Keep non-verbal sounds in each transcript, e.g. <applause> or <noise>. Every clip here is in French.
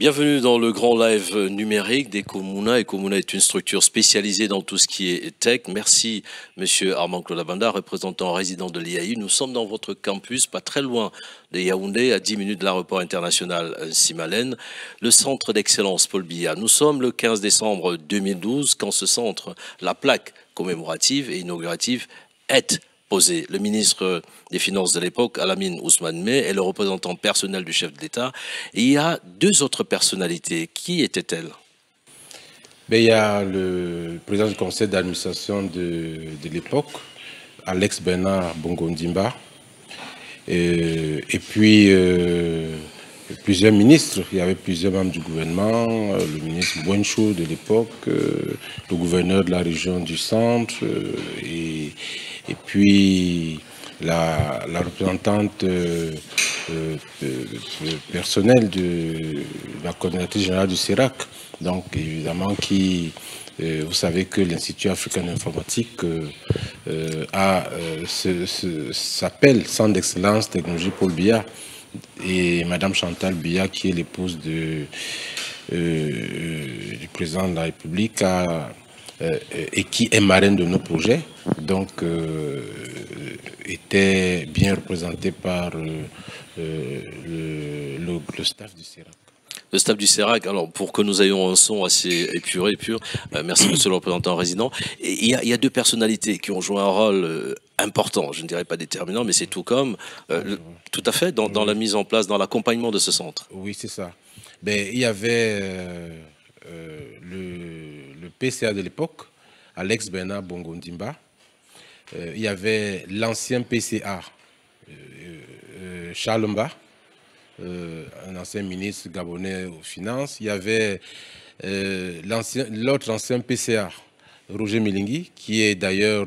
Bienvenue dans le grand live numérique des Ecomuna est une structure spécialisée dans tout ce qui est tech. Merci, monsieur Armand Claudabanda, représentant résident de l'IAI. Nous sommes dans votre campus, pas très loin de Yaoundé, à 10 minutes de l'aéroport international Simalène, le centre d'excellence Paul Biya. Nous sommes le 15 décembre 2012, quand ce centre, la plaque commémorative et inaugurative, est le ministre des Finances de l'époque, Alamine Ousmane May, est le représentant personnel du chef de l'État. il y a deux autres personnalités. Qui étaient-elles ben, il y a le président du conseil d'administration de, l'époque, Alex Bernard Bongondimba. et puis, euh, plusieurs ministres, il y avait plusieurs membres du gouvernement, euh, le ministre Buencho de l'époque, euh, le gouverneur de la région du centre, euh, et, puis la, représentante personnelle de la coordinatrice générale du CERAC, donc évidemment qui vous savez que l'Institut africain d'informatique s'appelle Centre d'excellence technologie le BIA » et Madame Chantal Biya, qui est l'épouse euh, euh, du président de la République, euh, et qui est marraine de nos projets, donc était bien représentée par le, staff du CERAC. Le staff du CERAC, alors pour que nous ayons un son assez épuré et pur, merci monsieur le représentant résident, il y, y, a deux personnalités qui ont joué un rôle important, je ne dirais pas déterminant, mais c'est tout comme, euh, tout à fait, dans, la mise en place, dans l'accompagnement de ce centre. Oui, c'est ça. Ben, il y avait euh, euh, le, PCA de l'époque, Alex Bernard Bongondimba. il y avait l'ancien PCA, Charles Mba, un ancien ministre gabonais aux finances. Il y avait l'autre ancien, PCA, Roger Melingui, qui est d'ailleurs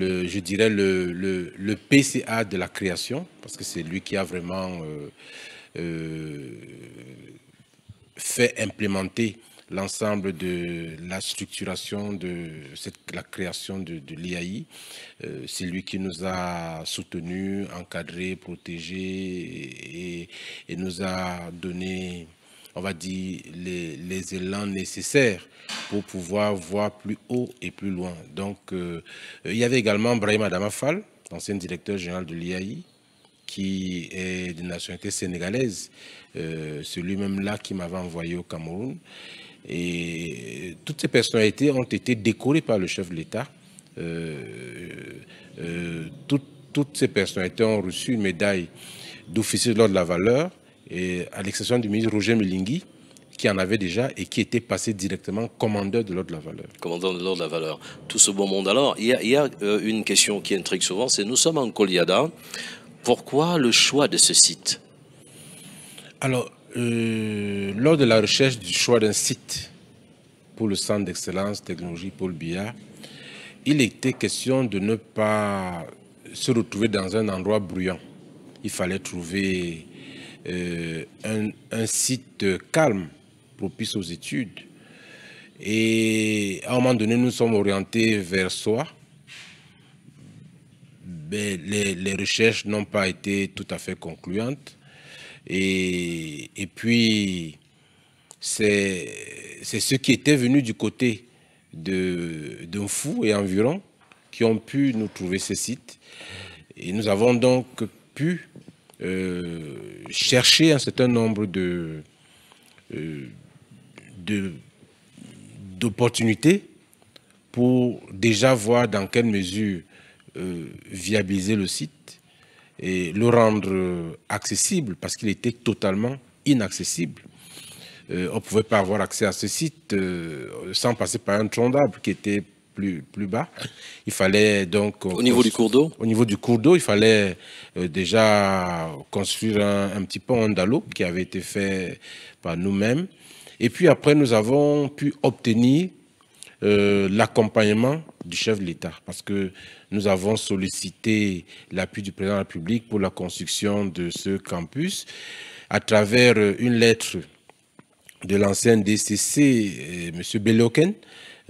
je dirais, le, PCA de la création, parce que c'est lui qui a vraiment euh, euh, fait implémenter l'ensemble de la structuration de la création de, l'IAI. Euh, c'est lui qui nous a soutenus, encadrés, protégés et, et nous a donné on va dire, les, élans nécessaires pour pouvoir voir plus haut et plus loin. Donc, euh, il y avait également Brahim Adamafal, ancien directeur général de l'IAI, qui est de nationalité sénégalaise, euh, celui-même là qui m'avait envoyé au Cameroun. Et toutes ces personnalités ont été décorées par le chef de l'État. Euh, euh, toutes, toutes ces personnalités ont reçu une médaille d'officier de l'ordre de la valeur, à l'exception du ministre Roger Melingui, qui en avait déjà et qui était passé directement commandeur de l'ordre de la valeur. Commandant de l'ordre de la valeur. Tout ce bon monde. Alors, il y a, euh, une question qui intrigue souvent, c'est nous sommes en Colliada. Pourquoi le choix de ce site Alors, euh, lors de la recherche du choix d'un site pour le Centre d'excellence technologie Paul Biya, il était question de ne pas se retrouver dans un endroit bruyant. Il fallait trouver euh, un, site calme, propice aux études. Et à un moment donné, nous sommes orientés vers soi. Mais ben, les, recherches n'ont pas été tout à fait concluantes. Et, et puis, c'est ceux qui étaient venus du côté de, fou et environ qui ont pu nous trouver ce site. Et nous avons donc pu euh, chercher un certain nombre euh, de d'opportunités pour déjà voir dans quelle mesure euh, viabiliser le site et le rendre accessible parce qu'il était totalement inaccessible. on ne pouvait pas avoir accès à ce site sans passer par un tronc d'arbre qui était plus, bas. Il fallait donc... Au niveau du cours d'eau Au niveau du cours d'eau, il fallait euh, déjà construire un, petit pont andalou qui avait été fait par nous-mêmes. Et puis après, nous avons pu obtenir euh, l'accompagnement du chef de l'État, parce que nous avons sollicité l'appui du président de la République pour la construction de ce campus à travers euh, une lettre de l'ancien DCC, M. Beloken,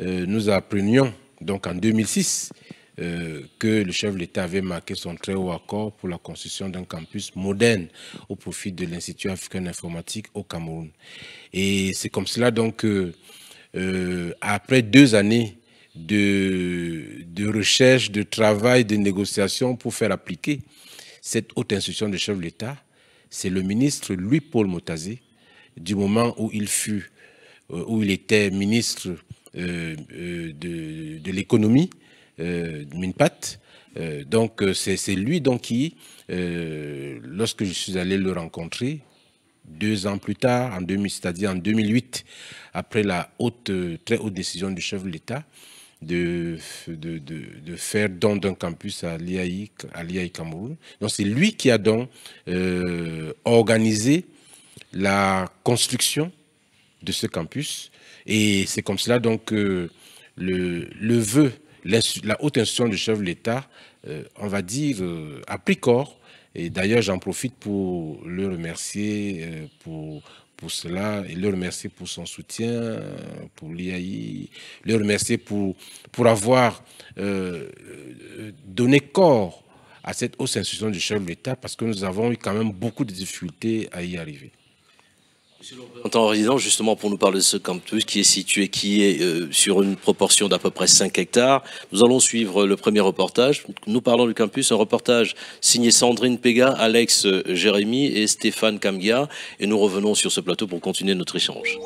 euh, nous apprenions donc en 2006 euh, que le chef de l'État avait marqué son très haut accord pour la construction d'un campus moderne au profit de l'Institut africain d'informatique au Cameroun. Et c'est comme cela donc euh, après deux années de, de, recherche, de travail, de négociation pour faire appliquer cette haute institution du chef de l'État, c'est le ministre Louis-Paul Motazé, du moment où il fut, euh, où il était ministre euh, euh, de, de l'économie, Minpat. Euh, donc c'est lui donc qui, lorsque je suis allé le rencontrer, deux ans plus tard, en c'est-à-dire en 2008, après la haute, très haute décision du chef de l'État de, de, faire don d'un campus à l'IAI, à Cameroun. Donc c'est lui qui a donc organisé la construction de ce campus et c'est comme cela donc que le, vœu, la haute institution du chef de l'État, euh, on va dire, euh, a pris corps. Et d'ailleurs, j'en profite pour le remercier euh, pour, pour cela et le remercier pour son soutien, pour l'IAI, le remercier pour, pour avoir donné corps à cette haute institution du chef de l'État parce que nous avons eu quand même beaucoup de difficultés à y arriver. En tant que résident, justement, pour nous parler de ce campus qui est situé, qui est euh, sur une proportion d'à peu près 5 hectares, nous allons suivre le premier reportage. Nous parlons du campus, un reportage signé Sandrine Pega, Alex euh, Jérémy et Stéphane Camgia. Et nous revenons sur ce plateau pour continuer notre échange.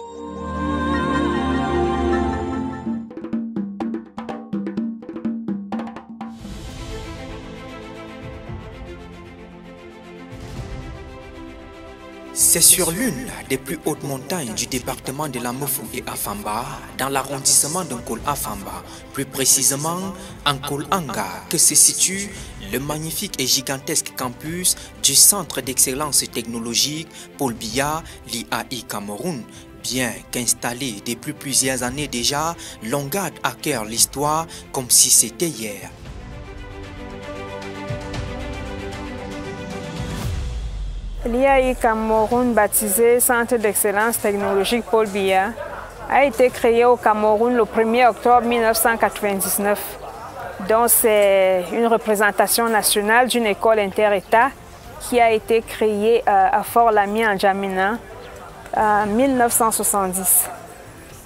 C'est sur l'une des plus hautes montagnes du département de la Moufou et Afamba, dans l'arrondissement de Afamba, plus précisément en Anga, que se situe le magnifique et gigantesque campus du Centre d'excellence technologique Paul Biya, l'IAI Cameroun, Bien qu'installé depuis plusieurs années déjà, à cœur l'histoire comme si c'était hier. L'IAI Cameroun, baptisé Centre d'excellence technologique Paul Biya, a été créé au Cameroun le 1er octobre 1999. Donc c'est une représentation nationale d'une école inter-État qui a été créée euh, à Fort-Lamy en Jamina en 1970.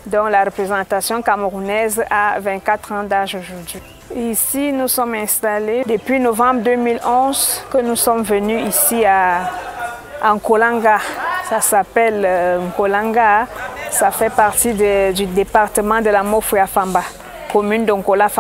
Donc la représentation camerounaise a 24 ans d'âge aujourd'hui. Ici, nous sommes installés depuis novembre 2011 que nous sommes venus ici à en Kolanga. Ça s'appelle euh, Ça fait partie du département de la Mofuafamba, Famba, commune d'Onkola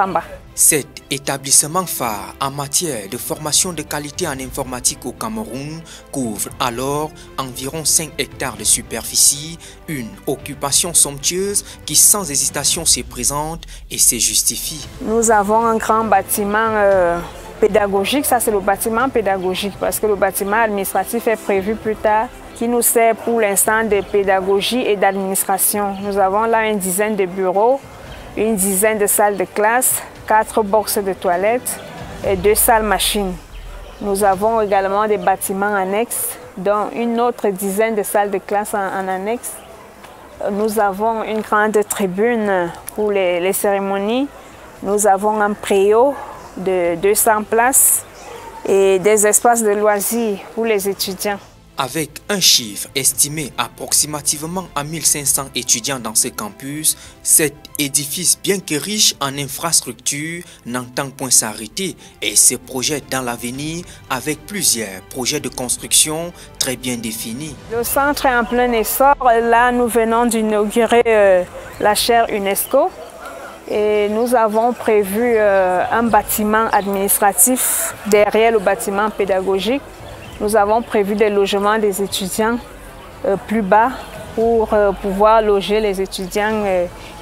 Cet établissement phare en matière de formation de qualité en informatique au Cameroun couvre alors environ 5 hectares de superficie, une occupation somptueuse qui sans hésitation se présente et se justifie. Nous avons un grand bâtiment euh, pédagogique, ça c'est le bâtiment pédagogique parce que le bâtiment administratif est prévu plus tard qui nous sert pour l'instant de pédagogie et d'administration. Nous avons là une dizaine de bureaux, une dizaine de salles de classe, quatre boxes de toilettes et deux salles machines. Nous avons également des bâtiments annexes, dont une autre dizaine de salles de classe en, annexe. Nous avons une grande tribune pour les cérémonies. Nous avons un préau de 200 places et des espaces de loisirs pour les étudiants. Avec un chiffre estimé approximativement à 1500 étudiants dans ce campus, cet édifice, bien que riche en infrastructures, n'entend point s'arrêter et se projette dans l'avenir avec plusieurs projets de construction très bien définis. Le centre est en plein essor. Là, nous venons d'inaugurer euh, la chaire UNESCO nous avons prévu euh, un bâtiment administratif derrière le bâtiment pédagogique. Nous avons prévu des logements des étudiants euh, plus bas pour euh, pouvoir loger les étudiants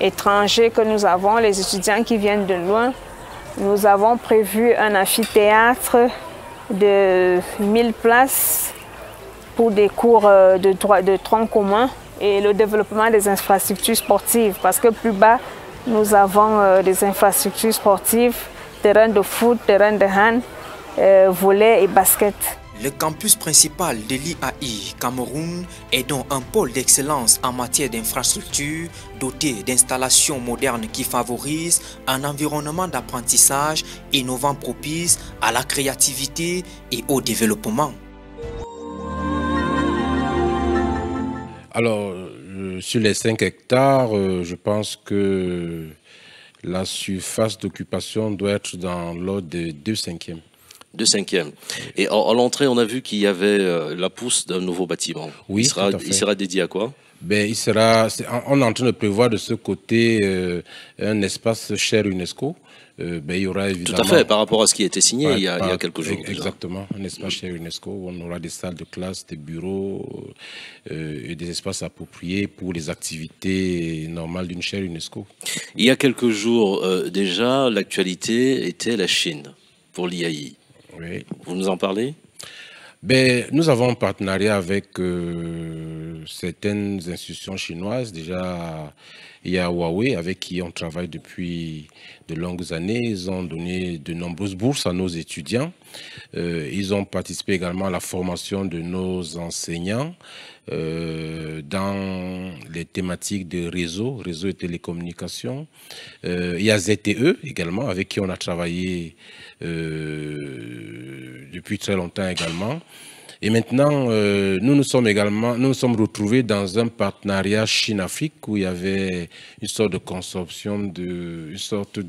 étrangers que nous avons, les étudiants qui viennent de loin. Nous avons prévu un amphithéâtre de 1000 places pour des cours de, de tronc commun et le développement des infrastructures sportives parce que plus bas, nous avons euh, des infrastructures sportives, terrains de foot, terrains de hand, euh, volets et basket. Le campus principal de l'IAI Cameroun est donc un pôle d'excellence en matière d'infrastructure, doté d'installations modernes qui favorisent un environnement d'apprentissage innovant propice à la créativité et au développement. Alors, sur les 5 hectares, euh, je pense que la surface d'occupation doit être dans l'ordre des 2 cinquièmes. 2 cinquièmes. Et à, l'entrée, on a vu qu'il y avait euh, la pousse d'un nouveau bâtiment. Oui, il sera, il sera dédié à quoi ben, il sera, on est en train de prévoir de ce côté euh, un espace cher UNESCO évidemment... Euh, Tout à fait, par rapport à ce qui a été signé il, y a, quelques jours. Exactement, un espace chez UNESCO où on aura des salles de classe, des bureaux euh, euh, et des espaces appropriés pour les activités normales d'une chaire UNESCO. Il y a quelques jours déjà, l'actualité était la Chine pour l'IAI. Vous nous en parlez ben, nous avons un partenariat avec euh, certaines institutions chinoises. Déjà, il y a Huawei avec qui on travaille depuis de longues années. Ils ont donné de nombreuses bourses à nos étudiants. Euh, ils ont participé également à la formation de nos enseignants euh, dans les thématiques de réseau, réseau et télécommunications. il y a ZTE également avec qui on a travaillé euh, depuis très longtemps également. Et maintenant, euh, nous nous sommes également, nous sommes retrouvés dans un partenariat Chine-Afrique où il y avait une sorte de consortium, de, une sorte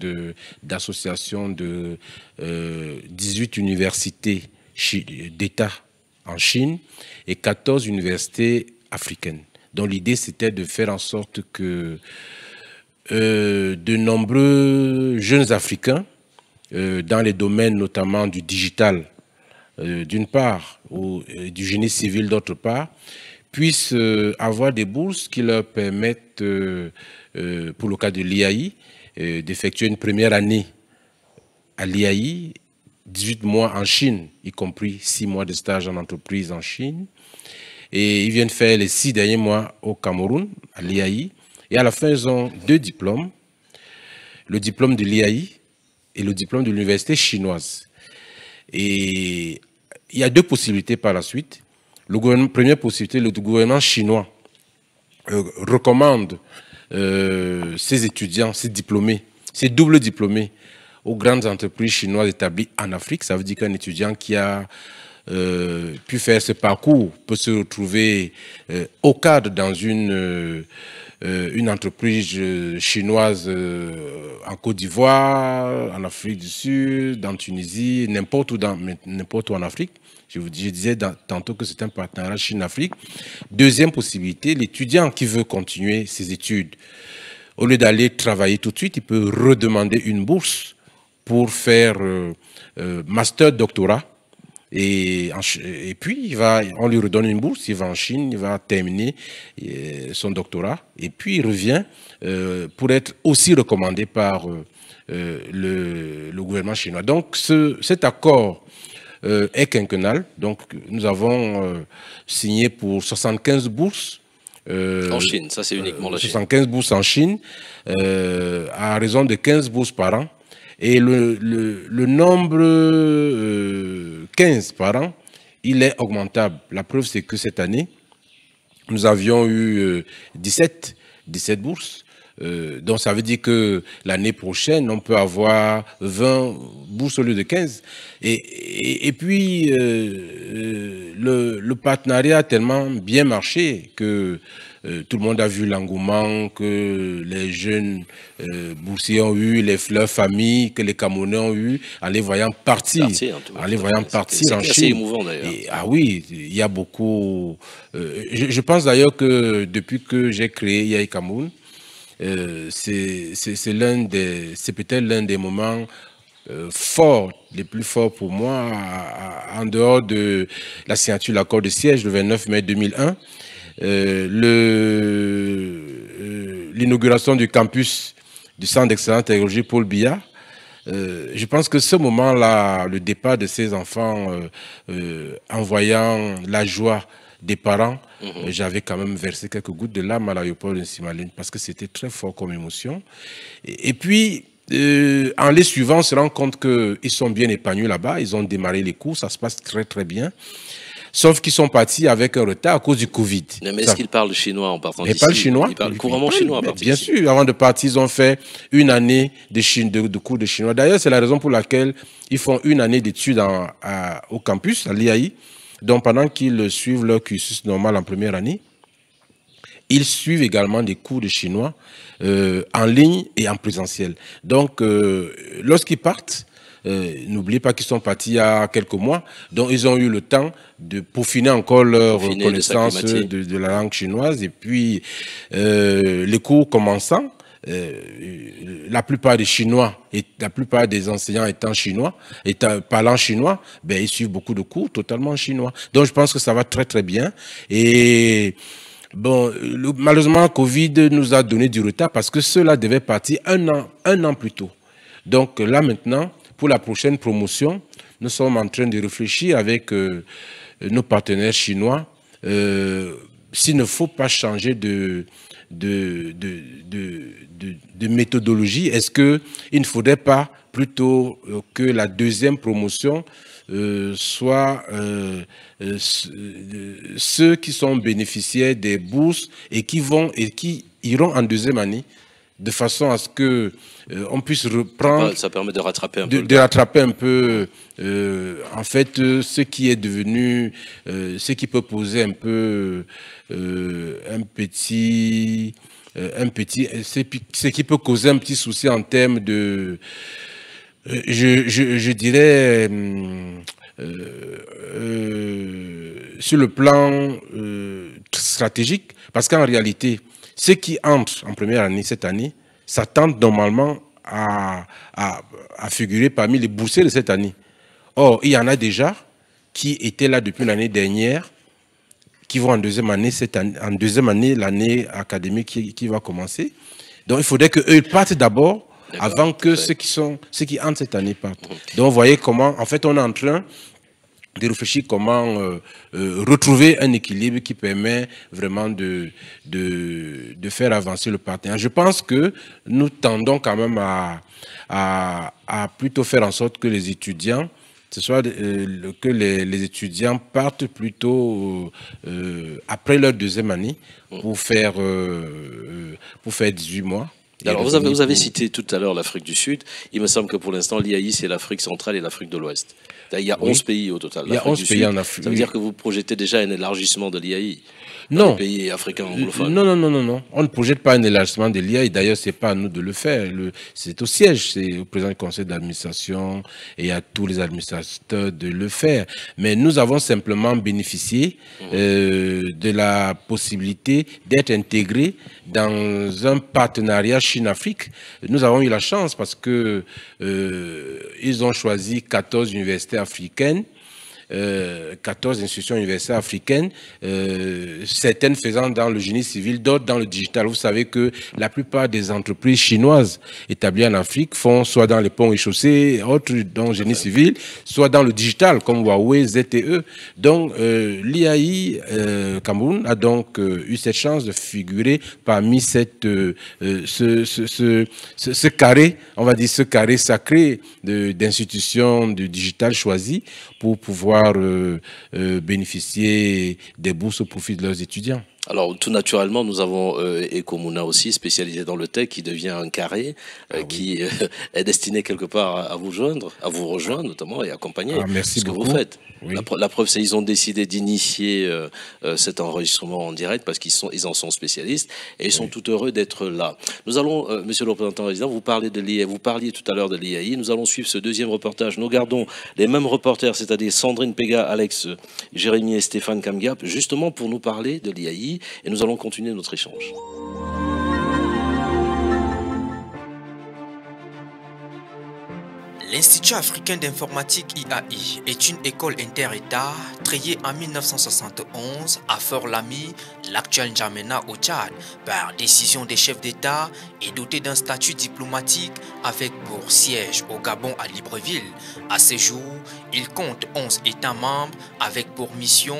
d'association de, 18 euh, universités d'État en Chine et 14 universités africaines. Dont l'idée, c'était de faire en sorte que de nombreux jeunes Africains euh, dans les domaines notamment du digital, euh, d'une part, ou euh, du génie civil, d'autre part, puissent avoir des bourses qui leur permettent, pour le cas de l'IAI, d'effectuer une première année à l'IAI, 18 mois en Chine, y compris 6 mois de stage en entreprise en Chine. Et ils viennent faire les 6 derniers mois au Cameroun, à l'IAI. Et à la fin, ils ont deux diplômes. Le diplôme de l'IAI, et le diplôme de l'université chinoise. Et il y a deux possibilités par la suite. La première possibilité, le gouvernement chinois euh, recommande euh, ses étudiants, ses diplômés, ses doubles diplômés aux grandes entreprises chinoises établies en Afrique. Ça veut dire qu'un étudiant qui a euh, pu faire ce parcours peut se retrouver euh, au cadre dans une, euh, euh, une entreprise chinoise en Côte d'Ivoire, en Afrique du Sud, en Tunisie, n'importe où, dans, n'importe où en Afrique. Je vous disais tantôt que c'est un partenariat Chine-Afrique. Deuxième possibilité, l'étudiant qui veut continuer ses études, au lieu d'aller travailler tout de suite, il peut redemander une bourse pour faire master doctorat et, puis, il va, on lui redonne une bourse, il va en Chine, il va terminer euh, son doctorat, et puis il revient euh, pour être aussi recommandé par euh, le, gouvernement chinois. Donc, cet accord est quinquennal. Donc, nous avons signé pour 75 bourses en Chine, ça c'est uniquement la 75 bourses en Chine, à raison de 15 bourses par an. Et le, nombre euh, 15 par an, il est augmentable. La preuve, c'est que cette année, nous avions eu 17, euh, 17 bourses. Euh, donc ça veut dire que l'année prochaine, on peut avoir 20 bourses au lieu de 15. Et, et, puis, euh, le, le, partenariat a tellement bien marché que euh, tout le monde a vu l'engouement que les jeunes euh, boursiers ont eu, les fleurs familles que les Camerounais ont eu, en les voyant partir, en, les voyant partir en émouvant d'ailleurs. Ah oui, il y a beaucoup... Euh, je, pense d'ailleurs que depuis que j'ai créé Yai Cameroun, c'est l'un des, c'est peut-être l'un des moments forts, les plus forts pour moi, en dehors de la signature de l'accord de siège le 29 mai 2001, euh, euh, l'inauguration du campus du Centre d'excellence Technologique Paul Biya. Euh, je pense que ce moment-là, le départ de ces enfants, en voyant la joie des parents, mhm. j'avais quand même versé quelques gouttes de larmes à l'aéroport de Simaline parce que c'était très fort comme émotion. Et, et puis, en les suivant, on se rend compte qu'ils sont bien épanouis là-bas. Ils ont démarré les cours, ça se passe très très bien. Sauf qu'ils sont partis avec un retard à cause du Covid. Mais, est-ce qu'ils parlent chinois en partant Ils parlent chinois. Ils parlent couramment chinois chinois. bien sûr, avant de partir, ils ont fait une année de, cours de chinois. D'ailleurs, c'est la raison pour laquelle ils font une année d'études au campus, à l'IAI. Donc, pendant qu'ils suivent leur cursus normal en première année, ils suivent également des cours de chinois euh, en ligne et en présentiel. Donc, euh, lorsqu'ils partent, euh, n'oubliez pas qu'ils sont partis il y a quelques mois, donc ils ont eu le temps de peaufiner encore leur connaissance de, la langue chinoise. Et puis, euh, les cours commençant, euh, la plupart des Chinois et la plupart des enseignants étant chinois, étant, parlant chinois, ben, ils suivent beaucoup de cours totalement chinois. Donc je pense que ça va très très bien. Et bon, le, malheureusement, Covid nous a donné du retard parce que cela devait partir un an, un an plus tôt. Donc là maintenant, pour la prochaine promotion, nous sommes en train de réfléchir avec euh, nos partenaires chinois euh, s'il ne faut pas changer de, méthodologie. Est-ce qu'il ne faudrait pas plutôt euh, que la deuxième promotion soit ceux qui sont bénéficiaires des bourses et qui, vont, et qui iront en deuxième année de façon à ce que euh, on puisse reprendre. Ça permet de rattraper un peu. De rattraper un peu, euh, en fait, euh, ce qui est devenu, ce qui peut poser un peu un petit, un petit, ce qui peut causer un petit souci en termes de, je, je, dirais. sur le plan stratégique, parce qu'en réalité, ceux qui entrent en première année cette année s'attendent normalement à, figurer parmi les boursiers de cette année. Or, il y en a déjà qui étaient là depuis l'année dernière, qui vont en deuxième année cette en deuxième année l'année académique qui, va commencer. Donc, il faudrait que eux partent d'abord avant que ceux qui sont ceux qui entrent cette année partent. Donc, vous voyez comment, en fait, on est en train de réfléchir comment euh, euh, retrouver un équilibre qui permet vraiment de, de, faire avancer le partenariat. Je pense que nous tendons quand même à, à, plutôt faire en sorte que les étudiants que euh, les, étudiants partent plutôt après leur deuxième année pour faire, pour faire 18 mois vous avez, cité tout à l'heure l'Afrique du Sud. Il me semble que pour l'instant, l'IAI, c'est l'Afrique centrale et l'Afrique de l'Ouest. Il y a 11 pays au total. Il y a 11 pays en Afrique. Ça veut dire que vous projetez déjà un élargissement de l'IAI non. pays Non, non, non, non, On ne projette pas un élargissement de l'IA et d'ailleurs, ce n'est pas à nous de le faire. C'est au siège, c'est au président du conseil d'administration et à tous les administrateurs de le faire. Mais nous avons simplement bénéficié mmh. euh, de la possibilité d'être intégrés dans un partenariat Chine-Afrique. Nous avons eu la chance parce que euh, ils ont choisi 14 universités africaines 14 euh, institutions universitaires africaines, euh, certaines faisant dans le génie civil, d'autres dans le digital. Vous savez que la plupart des entreprises chinoises établies en Afrique font soit dans les ponts et chaussées, autres dans le génie civil, soit dans le digital, comme Huawei, ZTE. Donc, euh, l'IAI Cameroun a donc eu cette chance de figurer parmi cette, ce, ce, ce, ce, carré, on va dire ce carré sacré d'institutions du digital choisies pour pouvoir euh, euh, bénéficier des bourses au profit de leurs étudiants alors tout naturellement, nous avons Ecomuna euh, aussi, spécialisé dans le tech, qui devient un carré, euh, ah qui euh, <laughs> est destiné quelque part à, vous joindre, à vous rejoindre notamment et accompagner ah, ce que vous faites. La, preuve, c'est qu'ils ont décidé d'initier cet enregistrement en direct parce qu'ils ils en sont spécialistes et ils sont tout heureux d'être là. Nous allons, Monsieur le représentant résident, vous parlez de vous parliez tout à l'heure de l'IAI. Nous allons suivre ce deuxième reportage. Nous gardons les mêmes reporters, c'est-à-dire Sandrine Pega, Alex, Jérémy et Stéphane Kamgap, justement pour nous parler de l'IAI et nous allons continuer notre échange. L'Institut africain d'informatique IAI est une école inter-État créée en 1971 à Fort-Lamy, l'actuelle N'Djamena au Tchad, par décision des chefs d'État et dotée d'un statut diplomatique avec pour siège au Gabon à Libreville. À ce jour, il compte 11 États membres avec pour mission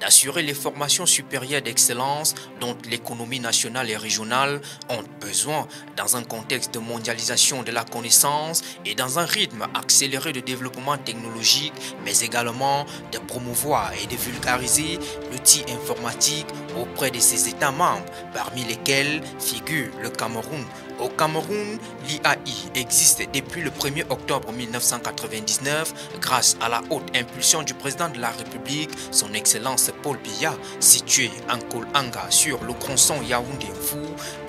d'assurer les formations supérieures d'excellence dont l'économie nationale et régionale ont besoin dans un contexte de mondialisation de la connaissance et dans un rythme accéléré de développement technologique, mais également de promouvoir et de vulgariser l'outil informatique auprès de ses États membres, parmi lesquels figure le Cameroun, au Cameroun, l'IAI existe depuis le 1er octobre 1999 grâce à la haute impulsion du président de la République, son Excellence Paul Biya, situé en Kolanga sur le cronçon Yaoundé-Fou.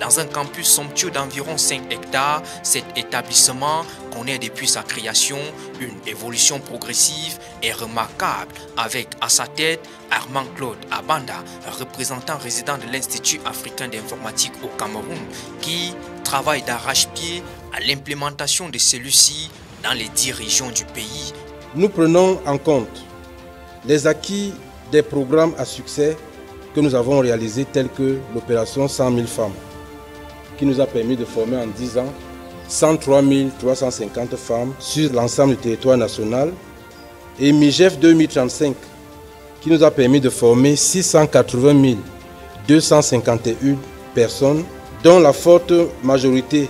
Dans un campus somptueux d'environ 5 hectares, cet établissement connaît depuis sa création une évolution progressive et remarquable avec à sa tête Armand Claude Abanda, représentant résident de l'Institut africain d'informatique au Cameroun, qui travaille d'arrache-pied à l'implémentation de celui-ci dans les dix régions du pays. Nous prenons en compte les acquis des programmes à succès que nous avons réalisés tels que l'opération 100 000 femmes, qui nous a permis de former en 10 ans 103 350 femmes sur l'ensemble du territoire national et MIGEF 2035 qui nous a permis de former 680 251 personnes, dont la forte majorité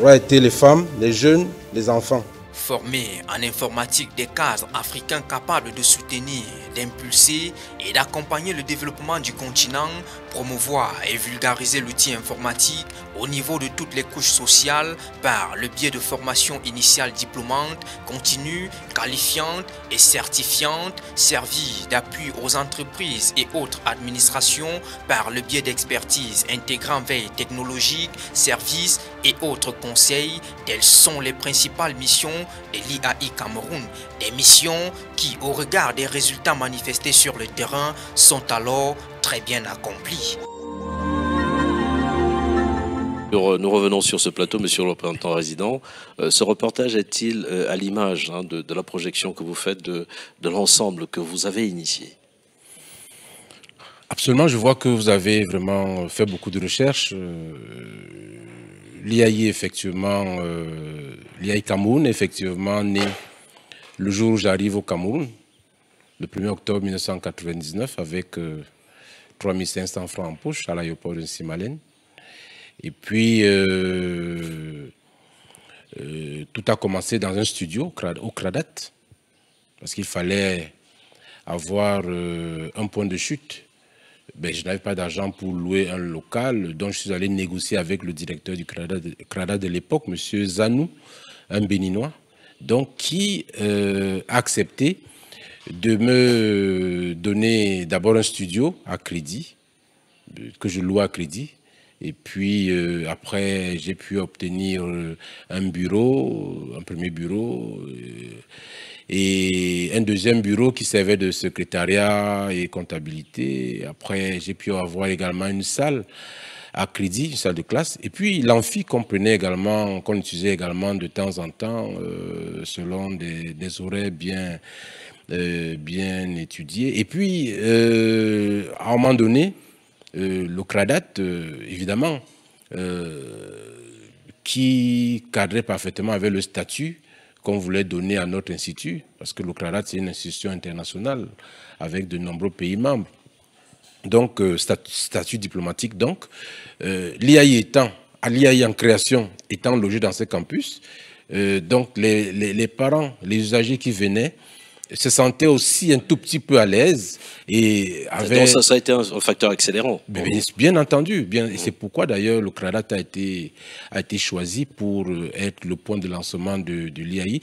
aura été les femmes, les jeunes, les enfants. Former en informatique des cadres africains capables de soutenir, d'impulser et d'accompagner le développement du continent, promouvoir et vulgariser l'outil informatique au niveau de toutes les couches sociales par le biais de formations initiales diplômantes, continues, qualifiantes et certifiantes, servies d'appui aux entreprises et autres administrations par le biais d'expertises intégrant veille technologique, services et autres conseils, telles sont les principales missions de l'IAI Cameroun, des missions qui, au regard des résultats manifestés sur le terrain, sont alors très bien accomplies. Nous revenons sur ce plateau, monsieur le représentant résident. Euh, ce reportage est-il euh, à l'image hein, de, la projection que vous faites de, l'ensemble que vous avez initié Absolument, je vois que vous avez vraiment fait beaucoup de recherches. Euh, l'IAI, effectivement, Cameroun, euh, effectivement, né le jour où j'arrive au Cameroun, le 1er octobre 1999, avec 3500 euh, francs en poche à l'aéroport de Simalène. Et puis, euh, tout a commencé dans un studio au Cradat parce qu'il fallait avoir un point de chute ben, je n'avais pas d'argent pour louer un local, donc je suis allé négocier avec le directeur du CRADA de, l'époque, M. Zanou, un Béninois, donc qui euh, a accepté de me donner d'abord un studio à crédit, que je loue à crédit, et puis euh, après, j'ai pu obtenir euh, un bureau, un premier bureau et un deuxième bureau qui servait de secrétariat et comptabilité. Après, j'ai pu avoir également une salle à crédit, une salle de classe. Et puis l'amphi qu'on prenait également, qu'on utilisait également de temps en temps, euh, selon des, horaires bien, euh, bien étudiés. Et puis, euh, à un moment donné, le Cradat, évidemment, qui cadrait parfaitement avec le statut qu'on voulait donner à notre institut, parce que le c'est une institution internationale avec de nombreux pays membres. Donc, euh, statut, diplomatique, donc, euh, l'IAI étant, l'IAI en création étant logé dans ce campus, euh, donc les, les, parents, les usagers qui venaient se sentait aussi un tout petit peu à l'aise et avait... Donc ça, a été un, facteur accélérant. Bien, entendu, bien, mm. c'est pourquoi d'ailleurs le Cradat a été, a été choisi pour euh, être le point de lancement de, l'IAI.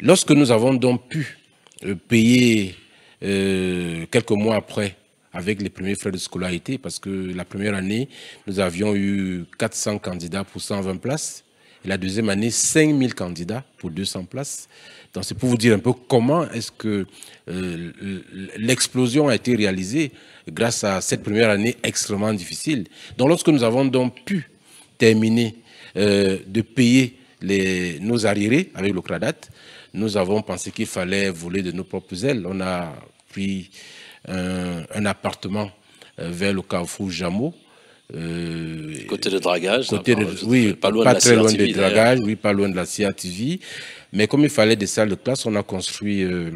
Lorsque nous avons donc pu euh, payer euh, quelques mois après avec les premiers frais de scolarité, parce que la première année, nous avions eu 400 candidats pour 120 places la deuxième année, 5000 candidats pour 200 places. Donc c'est pour vous dire un peu comment est-ce que euh, l'explosion a été réalisée grâce à cette première année extrêmement difficile. Donc lorsque nous avons donc pu terminer euh, de payer nos arriérés avec le Cradat, nous avons pensé qu'il fallait voler de nos propres ailes. On a pris un, appartement euh, vers le carrefour Jameau, euh, côté de dragage, oui, pas, très loin oui, pas loin de la CRTV. Mais comme il fallait des salles de classe, on a construit euh,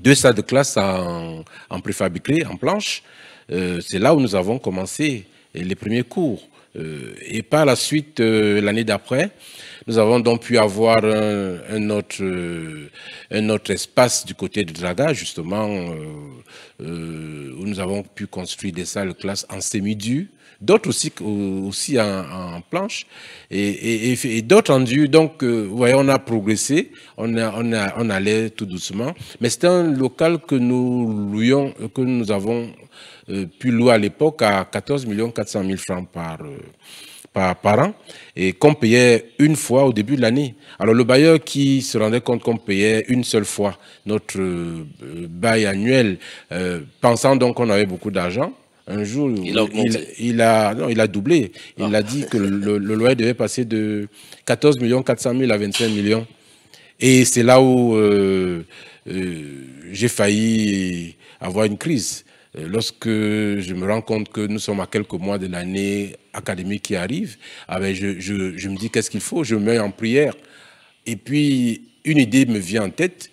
deux salles de classe en, en préfabriqué, en planche. Euh, c'est là où nous avons commencé les premiers cours. et par la suite, l'année d'après, nous avons donc pu avoir un, autre, un autre espace du côté de dragage justement, où nous avons pu construire des salles de classe en semi-du, d'autres aussi, aussi en, planche et, d'autres en dur. Donc, euh, vous voyez, on a progressé, on, allait tout doucement. Mais c'était un local que nous louions, euh, que nous avons euh, pu louer à l'époque à 14 400 000 francs par, par, par, an et qu'on payait une fois au début de l'année. Alors le bailleur qui se rendait compte qu'on payait une seule fois notre bail annuel, pensant donc qu'on avait beaucoup d'argent, un jour, il a, doublé. Il ah. a dit que le, loyer devait passer de 14 400 000 à 25 millions. Et c'est là où euh, euh, j'ai failli avoir une crise. Euh, lorsque je me rends compte que nous sommes à quelques mois de l'année académique qui arrive, ah ben, je, je me dis qu'est-ce qu'il faut Je me mets en prière. Et puis, une idée me vient en tête.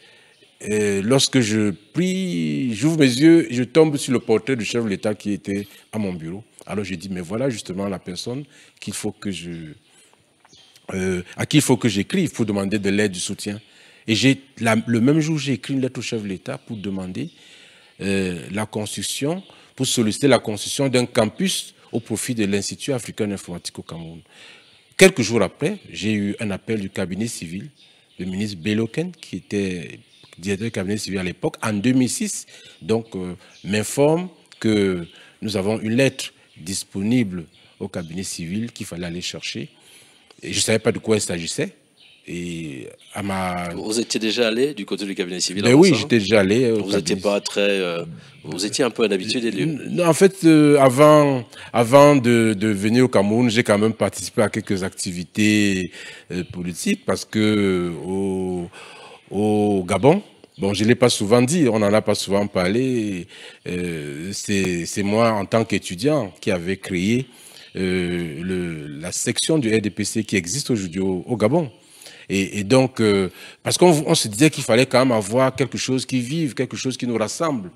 Et euh, lorsque je prie, j'ouvre mes yeux, je tombe sur le portrait du chef de l'État qui était à mon bureau. Alors j'ai dit, mais voilà justement la personne euh, à qui il faut que j'écrive pour demander de l'aide, du soutien. Et le même jour, j'ai écrit une lettre au chef de l'État pour demander euh, la construction, pour solliciter la construction d'un campus au profit de l'Institut africain d'informatique au Cameroun. Quelques jours après, j'ai eu un appel du cabinet civil, le ministre Beloken, qui était directeur du cabinet civil à l'époque, en 2006, donc euh, m'informe que nous avons une lettre disponible au cabinet civil qu'il fallait aller chercher. Et je ne savais pas de quoi il s'agissait. Et à ma... Vous étiez déjà allé du côté du cabinet civil ben Oui, hein j'étais déjà allé. Euh, vous n'étiez pas très... Euh, vous étiez un peu un habitué des lieux. en fait, avant, avant de, de, venir au Cameroun, j'ai quand même participé à quelques activités politiques parce que au, au Gabon, Bon, je ne l'ai pas souvent dit, on n'en a pas souvent parlé. Euh, c'est moi, en tant qu'étudiant, qui avait créé euh, la section du RDPC qui existe aujourd'hui au, Gabon. Et, donc, euh, parce qu'on se disait qu'il fallait quand même avoir quelque chose qui vive, quelque chose qui nous rassemble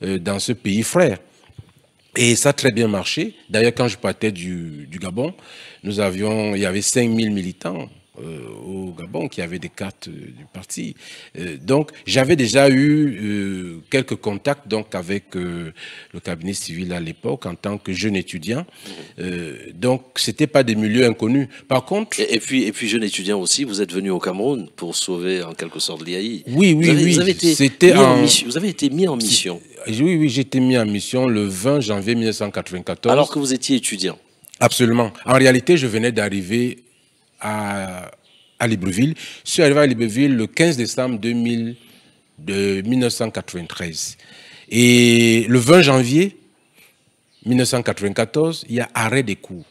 dans ce pays frère. Et ça a très bien marché. D'ailleurs, quand je partais du, Gabon, nous avions, il y avait 5000 militants euh, au Gabon qui avait des cartes euh, du parti. Euh, donc, j'avais déjà eu quelques contacts donc, avec le cabinet civil à l'époque en tant que jeune étudiant. donc, c'était pas des milieux inconnus. Par contre... Et, puis, et puis, jeune étudiant aussi, vous êtes venu au Cameroun pour sauver en quelque sorte l'IAI. Oui, oui, oui. Vous avez, été vous avez été mis en mission. Oui, oui, j'étais mis en mission le 20 janvier 1994. Alors que vous étiez étudiant Absolument. En réalité, je venais d'arriver à, Libreville. Je suis arrivé à Libreville le 15 décembre de 1993. Et le 20 janvier 1994, il y a arrêt des cours.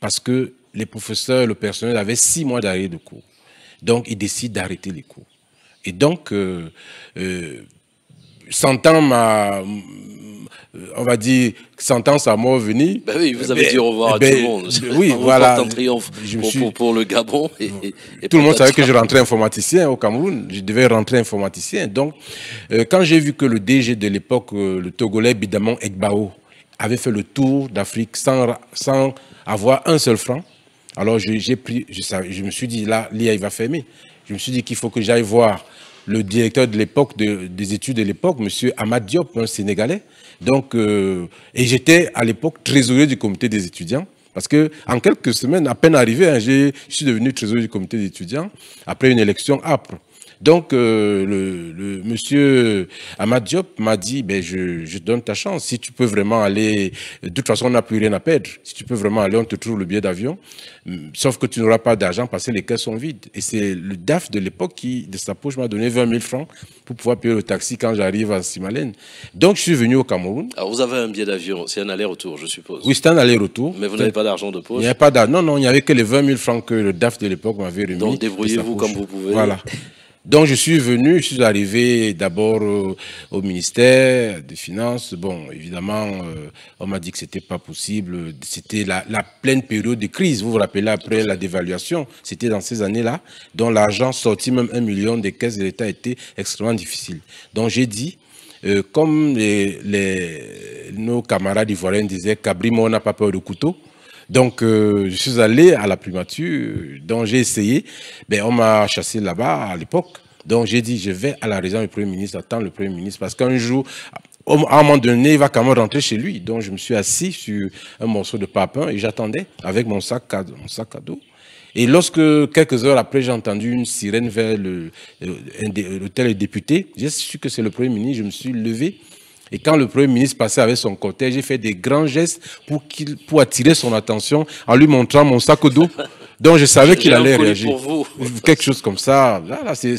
Parce que les professeurs, le personnel avaient six mois d'arrêt de cours. Donc, ils décident d'arrêter les cours. Et donc, euh, euh sentant ma, euh, on va dire, sentence à mort venir. Ben oui, vous euh, avez ben, dit au revoir à ben, tout le monde. Oui, <laughs> voilà. triomphe je pour, pour, le Gabon. Et, tout le monde savait que je rentrais informaticien au Cameroun. Je devais rentrer informaticien. Donc, euh, quand j'ai vu que le DG de l'époque, le Togolais Bidamon Ekbao, avait fait le tour d'Afrique sans, sans avoir un seul franc, alors j'ai pris, je, me suis dit, là, l'IA, va fermer. Je me suis dit qu'il faut que j'aille voir le directeur de l'époque, des études de l'époque, M. Amad Diop, un Sénégalais, donc, euh, et j'étais à l'époque trésorier du comité des étudiants. Parce que en quelques semaines, à peine arrivé, hein, je suis devenu trésorier du comité des étudiants, après une élection âpre. Donc, euh, le, monsieur Amad Diop m'a dit, ben, je, donne ta chance. Si tu peux vraiment aller, de toute façon, on n'a plus rien à perdre. Si tu peux vraiment aller, on te trouve le billet d'avion. Mm, sauf que tu n'auras pas d'argent parce que les caisses sont vides. Et c'est le DAF de l'époque qui, de sa poche, m'a donné 20 000 francs pour pouvoir payer le taxi quand j'arrive à Simalène. Donc, je suis venu au Cameroun. Alors, vous avez un billet d'avion. C'est un aller-retour, je suppose. Oui, c'est un aller-retour. Mais vous n'avez pas d'argent de poche. Il n'y avait pas d'argent. Non, non, il n'y avait que les 20 000 francs que le DAF de l'époque m'avait remis. Donc, débrouillez-vous comme vous pouvez. Voilà. Donc je suis venu, je suis arrivé d'abord euh, au, ministère des Finances. Bon, évidemment, euh, on m'a dit que c'était pas possible. C'était la, pleine période de crise. Vous vous rappelez après la dévaluation, c'était dans ces années-là, dont l'argent sorti même un million des caisses de l'État était extrêmement difficile. Donc j'ai dit, euh, comme nos camarades ivoiriens disaient, Cabrimo n'a pas peur de couteau. Donc, euh, je suis allé à la primature, donc j'ai essayé. Ben, on m'a chassé là-bas à l'époque. Donc, j'ai dit, je vais à la raison du Premier ministre, attendre le Premier ministre, parce qu'un jour, à un moment donné, il va quand même rentrer chez lui. Donc, je me suis assis sur un morceau de papin et j'attendais avec mon sac, à, mon sac à dos. Et lorsque, quelques heures après, j'ai entendu une sirène vers euh, l'hôtel des députés, député, j'ai su que c'est le Premier ministre, je me suis levé et quand le Premier ministre passait avec son cortège, j'ai fait des grands gestes pour, attirer son attention en lui montrant mon sac d'eau. Donc je savais qu'il allait réagir. Quelque chose comme ça.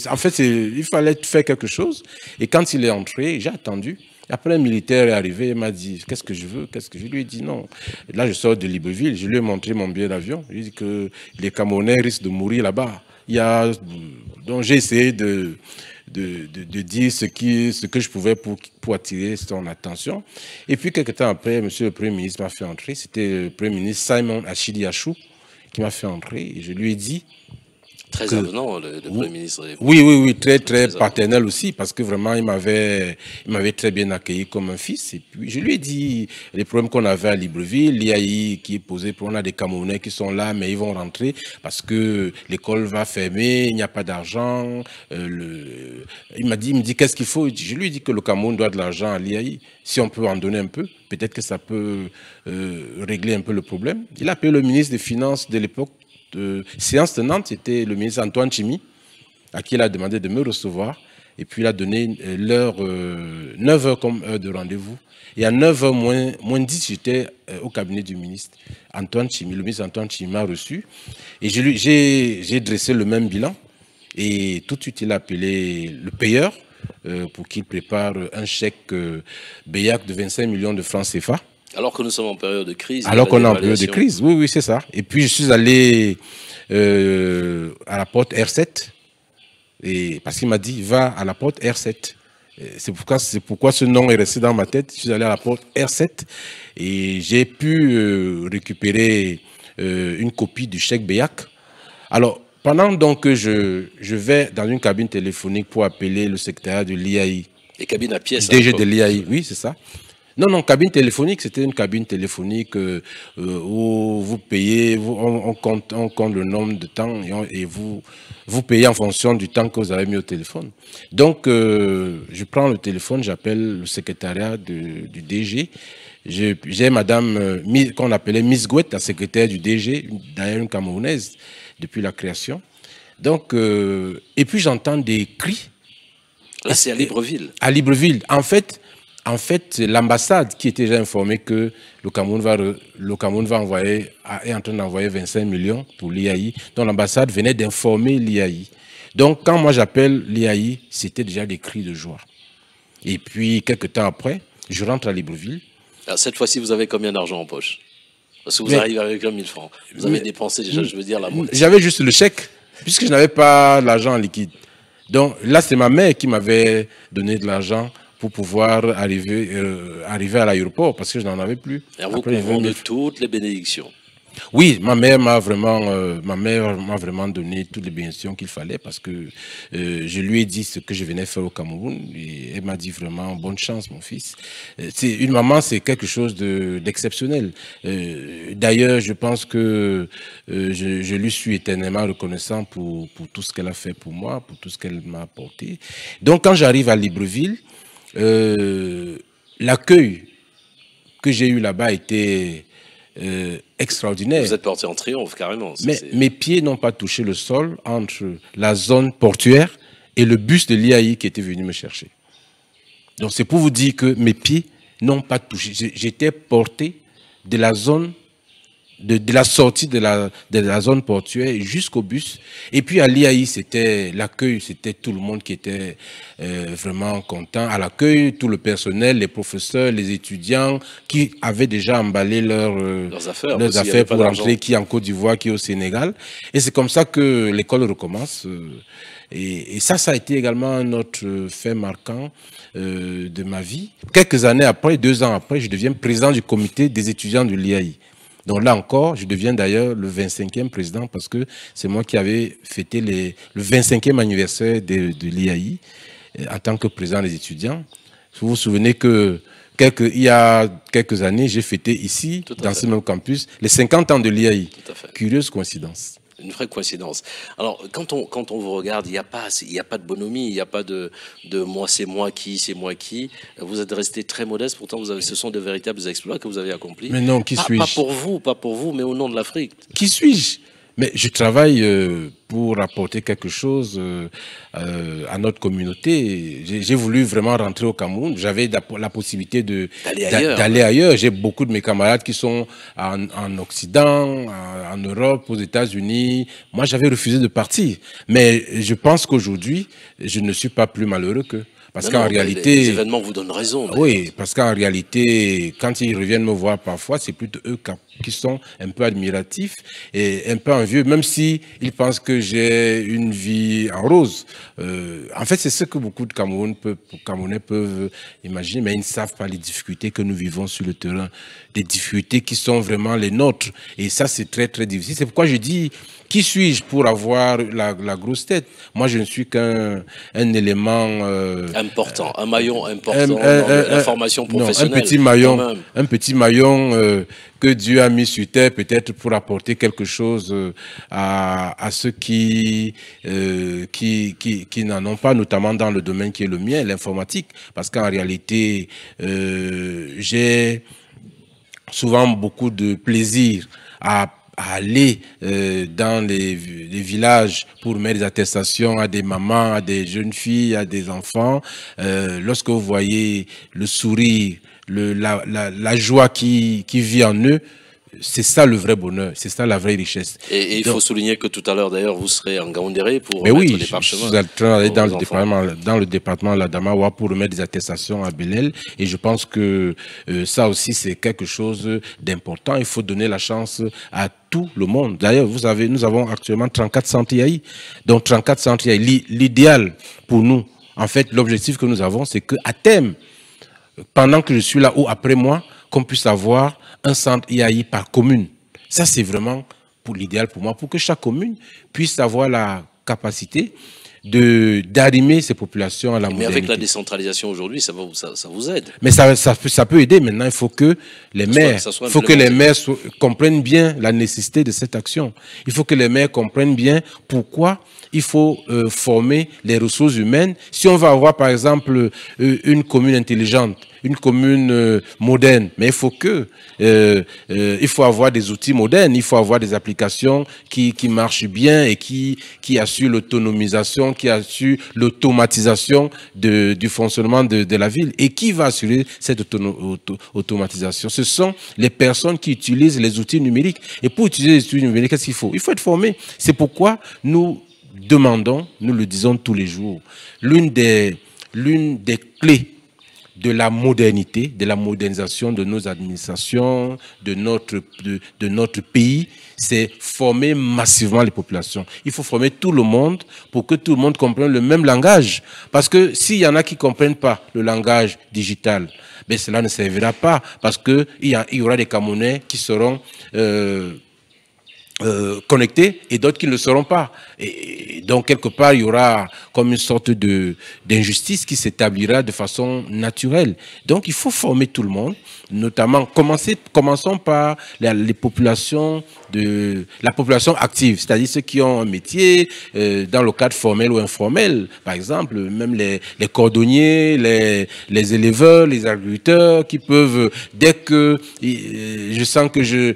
en fait, il fallait faire quelque chose. Et quand il est entré, j'ai attendu. Après, un militaire est arrivé, et m'a dit Qu'est-ce que je veux Qu'est-ce que je lui ai dit Non. là, je sors de Libreville, je lui ai montré mon billet d'avion. Je lui ai dit que les Camerounais risquent de mourir là-bas. a... Donc, j'ai essayé de, de, dire ce, qui, ce que je pouvais pour, pour attirer son attention. Et puis, quelques temps après, M. le Premier ministre m'a fait entrer. C'était le Premier ministre Simon Achidi qui m'a fait entrer. Et je lui ai dit, Très avenant, le, Premier ministre. Oui, oui, oui, très, très, paternel aussi, parce que vraiment, il m'avait très bien accueilli comme un fils. Et puis, je lui ai dit les problèmes qu'on avait à Libreville, l'IAI qui est posé, on a des Camerounais qui sont là, mais ils vont rentrer parce que l'école va fermer, il n'y a pas d'argent. Euh, le... Il m'a dit, il me dit, qu'est-ce qu'il faut Je lui ai dit que le Cameroun doit de l'argent à l'IAI. Si on peut en donner un peu, peut-être que ça peut euh, régler un peu le problème. Il a appelé le ministre des Finances de l'époque, de séance tenante, c'était le ministre Antoine Chimi, à qui il a demandé de me recevoir. Et puis il a donné euh, l'heure, 9 euh, h comme heure de rendez-vous. Et à 9 h moins, 10, j'étais euh, au cabinet du ministre Antoine Chimi. Le ministre Antoine Chimi m'a reçu. Et j'ai dressé le même bilan. Et tout de suite, il a appelé le payeur pour qu'il prépare un chèque BEAC de 25 millions de francs CFA. Alors que nous sommes en période de crise. Alors qu'on est en période de crise, oui, oui, c'est ça. Et puis, je suis allé euh, à la porte R7, et, parce qu'il m'a dit, va à la porte R7. C'est pourquoi, pourquoi ce nom est resté dans ma tête. Je suis allé à la porte R7 et j'ai pu euh, récupérer euh, une copie du chèque Béac. Alors, pendant donc que je, je vais dans une cabine téléphonique pour appeler le secrétaire de l'IAI. Les cabines à pièces. Déjà de l'IAI, oui, c'est ça. Non, non, cabine téléphonique, c'était une cabine téléphonique euh, euh, où vous payez, on, compte, compte, le nombre de temps et, vous, vous payez en fonction du temps que vous avez mis au téléphone. Donc, euh, je prends le téléphone, j'appelle le secrétariat du DG. J'ai madame, qu'on appelait Miss Gouette, la secrétaire du DG, d'ailleurs une Camerounaise, depuis la création. Donc, et puis j'entends des cris. Là, c'est à Libreville. À Libreville. En fait, en fait, l'ambassade qui était déjà informée que le Cameroun va, envoyer, est en train d'envoyer 25 millions pour l'IAI, dont l'ambassade venait d'informer l'IAI. Donc, quand moi j'appelle l'IAI, c'était déjà des cris de joie. Et puis, quelques temps après, je rentre à Libreville. cette fois-ci, vous avez combien d'argent en poche Parce que vous arrivez avec 000 francs. Vous avez dépensé déjà, je veux dire, la J'avais juste le chèque, puisque je n'avais pas l'argent en liquide. Donc là, c'est ma mère qui m'avait donné de l'argent pour pouvoir arriver, euh, arriver à l'aéroport parce que je n'en avais plus. Et vous Après, de toutes les bénédictions. Oui, ma mère m'a vraiment, euh, ma mère m'a vraiment donné toutes les bénédictions qu'il fallait parce que euh, je lui ai dit ce que je venais faire au Cameroun et elle m'a dit vraiment bonne chance mon fils. c'est une maman, c'est quelque chose d'exceptionnel. D'ailleurs, je pense que je, je, lui suis éternellement reconnaissant pour pour tout ce qu'elle a fait pour moi, pour tout ce qu'elle m'a apporté. Donc quand j'arrive à Libreville, euh, l'accueil que j'ai eu là-bas était euh, extraordinaire. Vous êtes porté en triomphe carrément. Mais mes pieds n'ont pas touché le sol entre la zone portuaire et le bus de l'IAI qui était venu me chercher. Donc c'est pour vous dire que mes pieds n'ont pas touché. J'étais porté de la zone de, la sortie de la, zone portuaire jusqu'au bus. Et puis à l'IAI, c'était l'accueil, c'était tout le monde qui était euh, vraiment content à l'accueil, tout le personnel, les professeurs, les étudiants qui avaient déjà emballé euh, leurs affaires, pour rentrer, qui en Côte d'Ivoire, qui au Sénégal. Et c'est comme ça que l'école recommence. Euh, et, ça, ça a été également un autre fait marquant de ma vie. Quelques années après, deux ans après, je deviens président du comité des étudiants de l'IAI. Donc là encore, je deviens d'ailleurs le 25e président parce que c'est moi qui avais fêté le 25e anniversaire de, l'IAI euh, en tant que président des étudiants. Vous vous souvenez que quelques, il y a quelques années, j'ai fêté ici, dans ce même campus, les 50 ans de l'IAI. Curieuse coïncidence une vraie coïncidence. Alors, quand on, quand on vous regarde, il n'y a, pas, a pas de bonhomie, il n'y a pas de, de moi, c'est moi qui, c'est moi qui. Vous êtes resté très modeste, pourtant ce sont de véritables exploits que vous avez accomplis. Mais non, qui suis-je Pas pour vous, pas pour vous, mais au nom de l'Afrique. Qui suis-je mais je travaille euh, pour apporter quelque chose euh, euh, à notre communauté. J'ai voulu vraiment rentrer au Cameroun. J'avais la possibilité d'aller ailleurs. J'ai beaucoup de mes camarades qui sont en, Occident, en, Europe, aux États-Unis. Moi, j'avais refusé de partir. Mais je pense qu'aujourd'hui, je ne suis pas plus malheureux que Parce qu'en réalité... Les, événements vous donnent raison. Oui, parce qu'en réalité, quand ils reviennent me voir parfois, c'est plutôt eux qui qui sont un peu admiratifs et un peu envieux, même si ils pensent que j'ai une vie en rose. Euh, en fait, c'est ce que beaucoup de Camerounais peuvent imaginer, mais ils ne savent pas les difficultés que nous vivons sur le terrain, des difficultés qui sont vraiment les nôtres. Et ça, c'est très, très difficile. C'est pourquoi je dis, qui suis-je pour avoir la, grosse tête Moi, je ne suis qu'un un élément... Euh, important, un maillon important un, formation professionnelle. un petit maillon, un petit maillon que Dieu mis sur terre peut-être pour apporter quelque chose euh, à, à ceux qui, euh, qui, qui, qui n'en ont pas, notamment dans le domaine qui est le mien, l'informatique. Parce qu'en réalité, euh, j'ai souvent beaucoup de plaisir à aller dans les, villages pour mettre des attestations à des mamans, à des jeunes filles, à des enfants. lorsque vous voyez le sourire, le, la, la, joie qui, qui vit en eux, c'est ça le vrai bonheur, c'est ça la vraie richesse. Et, il faut souligner que tout à l'heure, d'ailleurs, vous serez en Gaoundéré pour mais oui, dans, le département, dans le département la Damawa pour remettre des attestations à Belel. Et je pense que euh, ça aussi, c'est quelque chose d'important. Il faut donner la chance à tout le monde. D'ailleurs, vous avez, nous avons actuellement 34 centres Donc 34 centres l'idéal pour nous, en fait, l'objectif que nous avons, c'est que à thème. pendant que je suis là ou après moi, qu'on puisse avoir un centre IAI par commune. Ça, c'est vraiment pour l'idéal pour moi, pour que chaque commune puisse avoir la capacité de d'arrimer ses populations à la modernité. Mais avec la décentralisation aujourd'hui, ça, ça, ça, vous aide. Mais ça, ça, ça, peut aider. Maintenant, il faut que les maires, faut que les maires comprennent bien la nécessité de cette action. Il faut que les maires comprennent bien pourquoi il faut euh, former les ressources humaines. Si on va avoir, par exemple, euh, une commune intelligente, une commune euh, moderne. Mais il faut que, euh, euh, il faut avoir des outils modernes, il faut avoir des applications qui, qui marchent bien et qui, qui assurent l'autonomisation, qui assurent l'automatisation du fonctionnement de, la ville. Et qui va assurer cette auto automatisation Ce sont les personnes qui utilisent les outils numériques. Et pour utiliser les outils numériques, qu'est-ce qu'il faut Il faut être formé. C'est pourquoi nous demandons, nous le disons tous les jours, l'une des, l'une des clés de la modernité, de la modernisation de nos administrations, de notre, de, notre pays, c'est former massivement les populations. Il faut former tout le monde pour que tout le monde comprenne le même langage. Parce que s'il y en a qui ne comprennent pas le langage digital, mais ben cela ne servira pas parce qu'il y, y, aura des Camerounais qui seront... Euh, euh, connectés et d'autres qui ne le seront pas. Et, donc, quelque part, il y aura comme une sorte de, d'injustice qui s'établira de façon naturelle. Donc, il faut former tout le monde, notamment, commencer, commençons par les populations de la population active, c'est-à-dire ceux qui ont un métier euh, dans le cadre formel ou informel. Par exemple, même les, cordonniers, les, les, éleveurs, les agriculteurs qui peuvent, dès que euh, je sens que je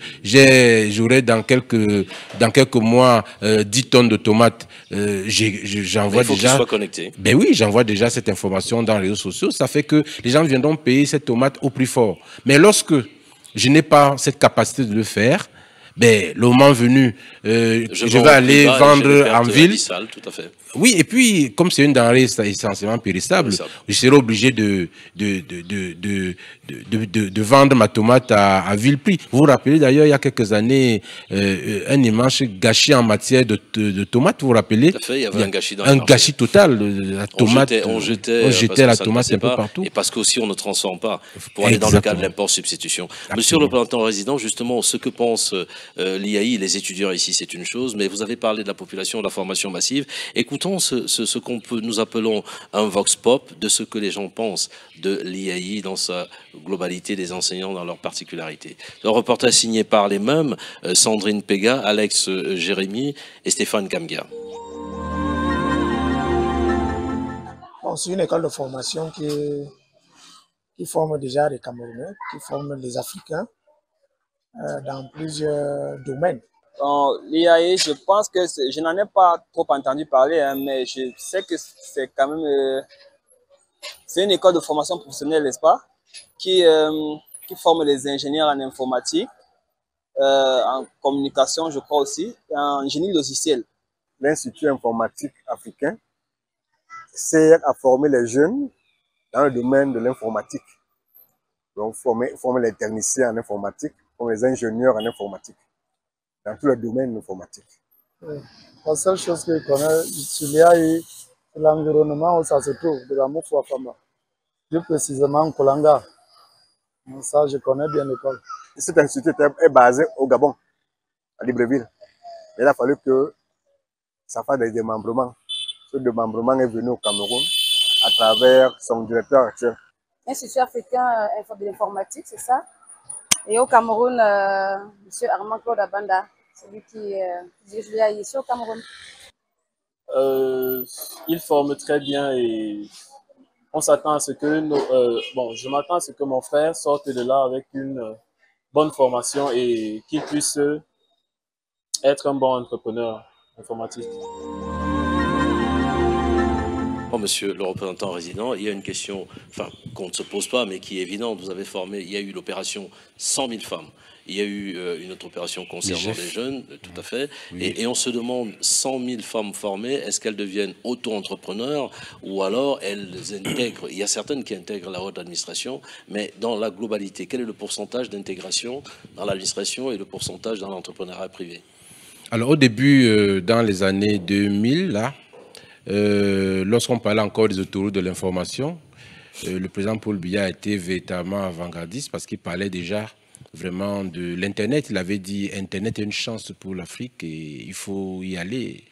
j'aurai dans quelques, dans quelques mois 10 euh, tonnes de tomates, j'envoie déjà... Ben oui, j'envoie déjà cette information dans les réseaux sociaux. Ça fait que les gens viendront payer cette tomate au plus fort. Mais lorsque je n'ai pas cette capacité de le faire, ben, le moment venu, euh, je, vais aller vendre en ville. Oui, et puis, comme c'est une denrée essentiellement périssable, je serai obligé de, de, de, vendre ma tomate à, à vil prix. Vous vous rappelez d'ailleurs, il y a quelques années, euh, un immense gâchis en matière de, tomates, vous vous rappelez un gâchis total, la tomate. On euh, jetait, euh, la tomate un peu partout. Et parce qu'aussi, on ne transforme pas pour aller dans le cadre de l'import-substitution. Monsieur le Président résident, justement, ce que pense l'IAI, les étudiants ici, c'est une chose, mais vous avez parlé de la population, de la formation massive ce, ce, qu'on peut nous appelons un vox pop de ce que les gens pensent de l'IAI dans sa globalité des enseignants dans leur particularité. Le reportage signé par les mêmes, euh, Sandrine Pega, Alex euh, Jérémy et Stéphane Kamga. c'est une école de formation qui, qui forme déjà les Camerounais, qui forme les Africains euh, dans plusieurs domaines l'IAE, je pense que je n'en ai pas trop entendu parler, hein, mais je sais que c'est quand même euh, une école de formation professionnelle, n'est-ce pas, qui, euh, qui forme les ingénieurs en informatique, euh, en communication, je crois aussi, en génie logiciel. L'Institut informatique africain sert à former les jeunes dans le domaine de l'informatique. Donc, former, former les techniciens en informatique, former les ingénieurs en informatique dans tout le domaine informatique. La seule chose que connaît connais, c'est l'environnement où ça se trouve, de la Moufou Fama. Plus précisément Kolanga. Ça, je connais bien l'école. Cet institut est basé au Gabon, à Libreville. Il a fallu que ça fasse des démembrements. Ce démembrement est venu au Cameroun à travers son directeur actuel. Institut africain euh, de l'informatique, c'est ça Et au Cameroun, euh, M. Armand Claude Abanda, celui qui euh, dirige ici au Cameroun euh, Il forme très bien et on s'attend à ce que euh, bon, je m'attends à ce que mon frère sorte de là avec une bonne formation et qu'il puisse être un bon entrepreneur informatique. Oh, monsieur le représentant résident, il y a une question qu'on ne se pose pas, mais qui est évidente. Vous avez formé, il y a eu l'opération 100 000 femmes. Il y a eu euh, une autre opération concernant les, jeunes, euh, tout à fait. Et, on se demande, 100 000 femmes formées, est-ce qu'elles deviennent auto-entrepreneurs ou alors elles intègrent Il y a certaines qui intègrent la haute administration, mais dans la globalité, quel est le pourcentage d'intégration dans l'administration et le pourcentage dans l'entrepreneuriat privé Alors au début, euh, dans les années 2000, là, lorsqu'on parlait encore des autoroutes de l'information, le président Paul Biya a été véritablement avant-gardiste parce qu'il parlait déjà vraiment de l'Internet. Il avait dit Internet est une chance pour l'Afrique et il faut y aller.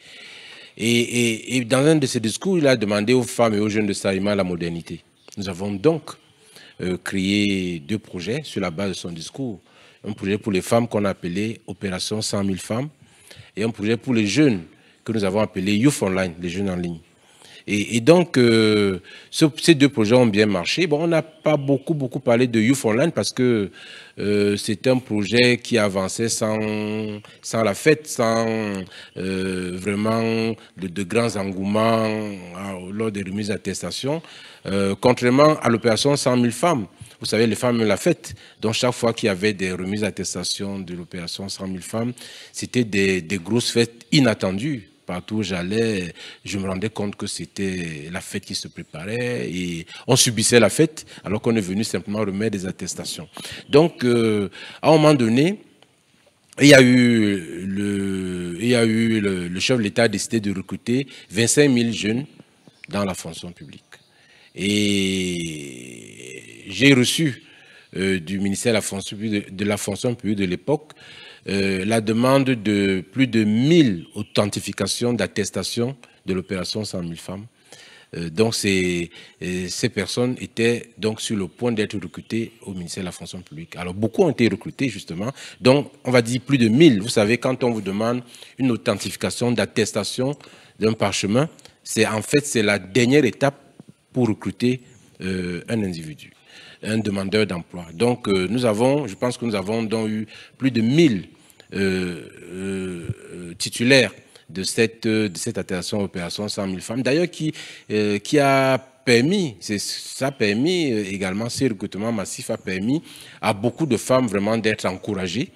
Et, dans un de ses discours, il a demandé aux femmes et aux jeunes de Sarima la modernité. Nous avons donc euh, créé deux projets sur la base de son discours. Un projet pour les femmes qu'on a appelé Opération 100 000 femmes et un projet pour les jeunes que nous avons appelé Youth Online, les jeunes en ligne. Et, donc, euh, ces deux projets ont bien marché. Bon, on n'a pas beaucoup, beaucoup parlé de Youth Online parce que euh, c'est un projet qui avançait sans, sans la fête, sans euh, vraiment de, grands engouements lors des remises d'attestation, contrairement à l'opération 100 000 femmes vous savez, les femmes la fête. Donc, chaque fois qu'il y avait des remises d'attestation de l'opération 100 000 femmes, c'était des, grosses fêtes inattendues. Partout où j'allais, je me rendais compte que c'était la fête qui se préparait et on subissait la fête alors qu'on est venu simplement remettre des attestations. Donc, euh, à un moment donné, il y a eu le, il y eu le, chef de l'État a décidé de recruter 25 000 jeunes dans la fonction publique. Et j'ai reçu euh, du ministère de la fonction publique de l'époque euh, la demande de plus de 1000 authentifications d'attestation de l'opération 100 000 femmes. Euh, donc ces, euh, ces personnes étaient donc sur le point d'être recrutées au ministère de la fonction publique. Alors beaucoup ont été recrutés justement, donc on va dire plus de 1000. Vous savez, quand on vous demande une authentification d'attestation d'un parchemin, c'est en fait c'est la dernière étape pour recruter un individu, un demandeur d'emploi. Donc nous avons, je pense que nous avons donc eu plus de 1000 euh, euh, euh, titulaire de cette, de cette opération 100 000 femmes, d'ailleurs qui, qui a permis, ça a permis également, ce recrutement massif a permis à beaucoup de femmes vraiment d'être encouragées,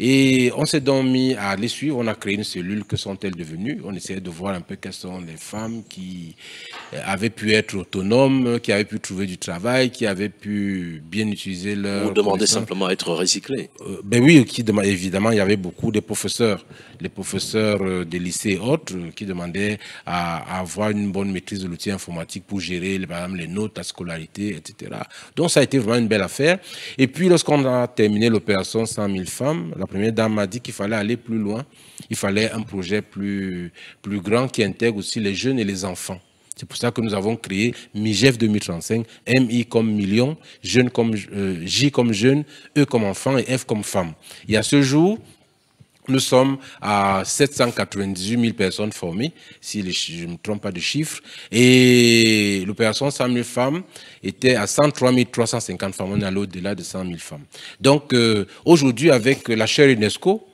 et on s'est donc mis à les suivre. On a créé une cellule. Que sont-elles devenues On essayait de voir un peu quelles sont les femmes qui euh, avaient pu être autonomes, qui avaient pu trouver du travail, qui avaient pu bien utiliser leur. Ou demander simplement à être recyclées. Euh, ben oui, qui évidemment, il y avait beaucoup de professeurs, les professeurs euh, des lycées et autres, qui demandaient à, avoir une bonne maîtrise de l'outil informatique pour gérer, les notes, à scolarité, etc. Donc, ça a été vraiment une belle affaire. Et puis, lorsqu'on a terminé l'opération 100 000 femmes, la première dame m'a dit qu'il fallait aller plus loin. Il fallait un projet plus, plus grand qui intègre aussi les jeunes et les enfants. C'est pour ça que nous avons créé MIGEF 2035, MI comme million, comme, euh, J comme jeune, E comme enfant et F comme femme. y a ce jour, nous sommes à 798 000 personnes formées, si je ne me trompe pas de chiffres, Et l'opération 100 000 femmes était à 103 350 femmes. On est allé au-delà de 100 000 femmes. Donc euh, aujourd'hui, avec la chaire UNESCO,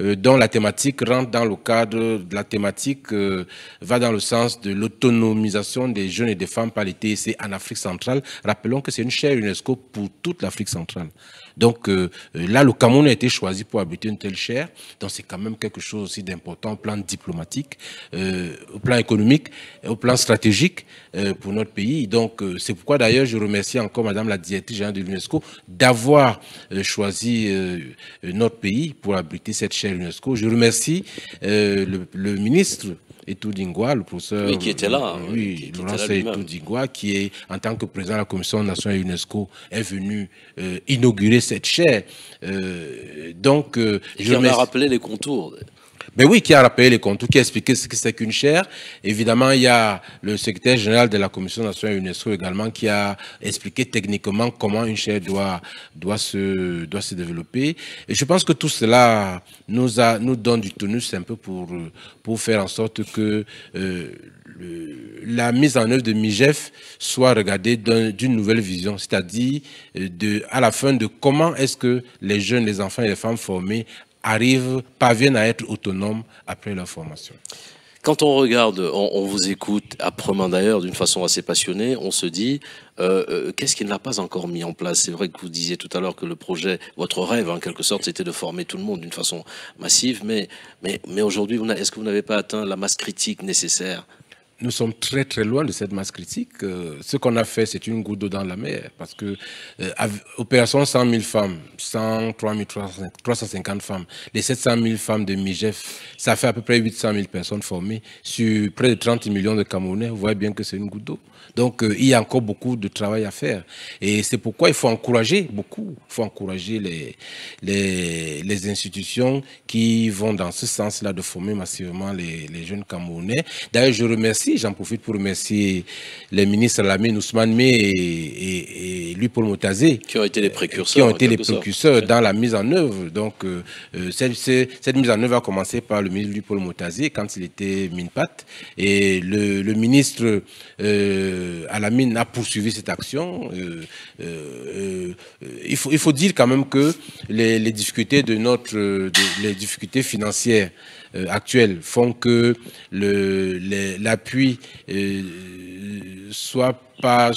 euh, dont la thématique rentre dans le cadre de la thématique, euh, va dans le sens de l'autonomisation des jeunes et des femmes par les TIC e en Afrique centrale. Rappelons que c'est une chaire UNESCO pour toute l'Afrique centrale. Donc euh, là, le Cameroun a été choisi pour abriter une telle chaire. Donc c'est quand même quelque chose aussi d'important au plan diplomatique, euh, au plan économique, au plan stratégique euh, pour notre pays. Donc c'est pourquoi d'ailleurs je remercie encore Madame la directrice générale de l'UNESCO d'avoir choisi notre pays pour abriter cette chaire UNESCO. Je remercie le ministre Etoudingwa, le professeur. Oui, qui était là. Euh, oui, qui, qui qui est, en tant que président de la Commission nationale UNESCO, est venu euh, inaugurer cette chaire. Euh, donc, je en rappelé les contours. Mais oui, qui a rappelé les comptes, qui a expliqué ce qu'est c'est qu'une chaire. Évidemment, il y a le secrétaire général de la Commission nationale UNESCO également qui a expliqué techniquement comment une chaire doit, doit, se, doit se développer. Et je pense que tout cela nous, a, nous donne du tonus un peu pour, pour faire en sorte que euh, la mise en œuvre de MIGEF soit regardée d'une nouvelle vision, c'est-à-dire euh, à la fin de comment est-ce que les jeunes, les enfants et les femmes formés arrivent, parviennent à être autonomes après leur formation. Quand on regarde, on, vous écoute, apprenant d'ailleurs d'une façon assez passionnée, on se dit euh, euh, qu'est-ce qui ne l'a pas encore mis en place C'est vrai que vous disiez tout à l'heure que le projet, votre rêve en quelque sorte, c'était de former tout le monde d'une façon massive, mais, mais aujourd'hui, est-ce que vous n'avez pas atteint la masse critique nécessaire nous sommes très très loin de cette masse critique. Euh, ce qu'on a fait, c'est une goutte d'eau dans la mer, parce que euh, opération 100 000 femmes, 100, 350 femmes, les 700 000 femmes de MIGEF, ça fait à peu près 800 000 personnes formées sur près de 30 millions de Camerounais. Vous voyez bien que c'est une goutte d'eau. Donc euh, il y a encore beaucoup de travail à faire, et c'est pourquoi il faut encourager beaucoup, il faut encourager les, les, institutions qui vont dans ce sens-là de former massivement les, les jeunes Camerounais. D'ailleurs, je remercie J'en profite pour remercier les ministres Alamine Ousmane et, et, lui Paul Motazé. Qui ont été les précurseurs. Qui ont été les précurseurs dans la mise en œuvre. Donc, euh, euh, cette, mise en œuvre a commencé par le ministre lui Paul Motazé quand il était MINPAT. Et le, ministre euh, Alamine a poursuivi cette action. il, faut, il faut dire quand même que les, difficultés de notre... les difficultés financières euh, actuels font que l'appui euh, soit pas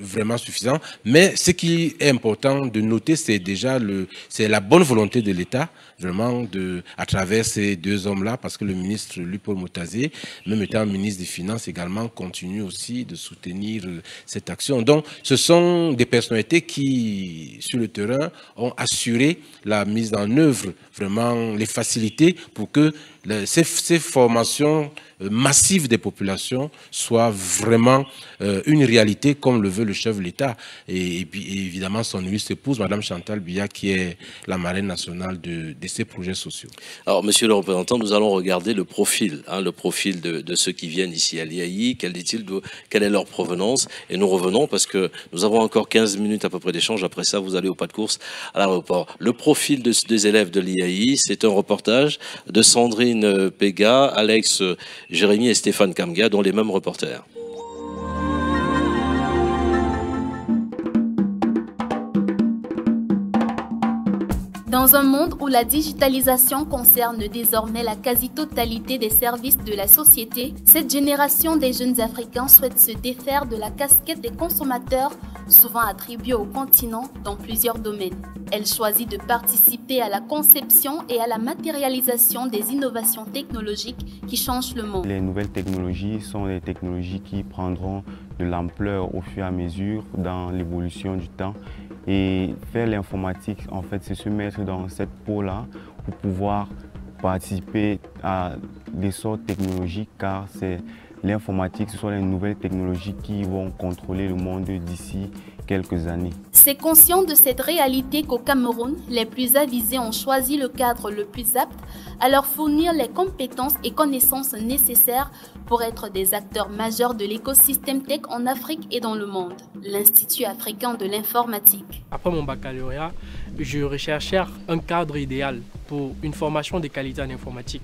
vraiment suffisant. Mais ce qui est important de noter, c'est déjà le, la bonne volonté de l'État, vraiment, de, à travers ces deux hommes-là, parce que le ministre Lupo Motazé, même étant ministre des Finances également, continue aussi de soutenir euh, cette action. Donc, ce sont des personnalités qui, sur le terrain, ont assuré la mise en œuvre, vraiment, les facilités pour que ces, formations euh, massives des populations soient vraiment euh, une réalité comme le veut le chef de l'État. Et, évidemment son illustre épouse, Madame Chantal Biya, qui est la marraine nationale de, ces projets sociaux. Alors, Monsieur le représentant, nous allons regarder le profil, hein, le profil de, ceux qui viennent ici à l'IAI, quel il quelle est leur provenance. Et nous revenons parce que nous avons encore 15 minutes à peu près d'échange. Après ça, vous allez au pas de course à l'aéroport. Le profil de, des élèves de l'IAI, c'est un reportage de Sandrine Pega, Alex Jérémy et Stéphane Kamga, dont les mêmes reporters. Dans un monde où la digitalisation concerne désormais la quasi-totalité des services de la société, cette génération des jeunes Africains souhaite se défaire de la casquette des consommateurs souvent attribuée au continent dans plusieurs domaines. Elle choisit de participer à la conception et à la matérialisation des innovations technologiques qui changent le monde. Les nouvelles technologies sont des technologies qui prendront de l'ampleur au fur et à mesure dans l'évolution du temps et faire l'informatique, en fait, c'est se mettre dans cette peau-là pour pouvoir participer à des sortes technologiques, car c'est l'informatique, ce sont les nouvelles technologies qui vont contrôler le monde d'ici c'est conscient de cette réalité qu'au Cameroun, les plus avisés ont choisi le cadre le plus apte à leur fournir les compétences et connaissances nécessaires pour être des acteurs majeurs de l'écosystème tech en Afrique et dans le monde. L'Institut africain de l'informatique. Après mon baccalauréat, je recherchais un cadre idéal pour une formation de qualité en informatique.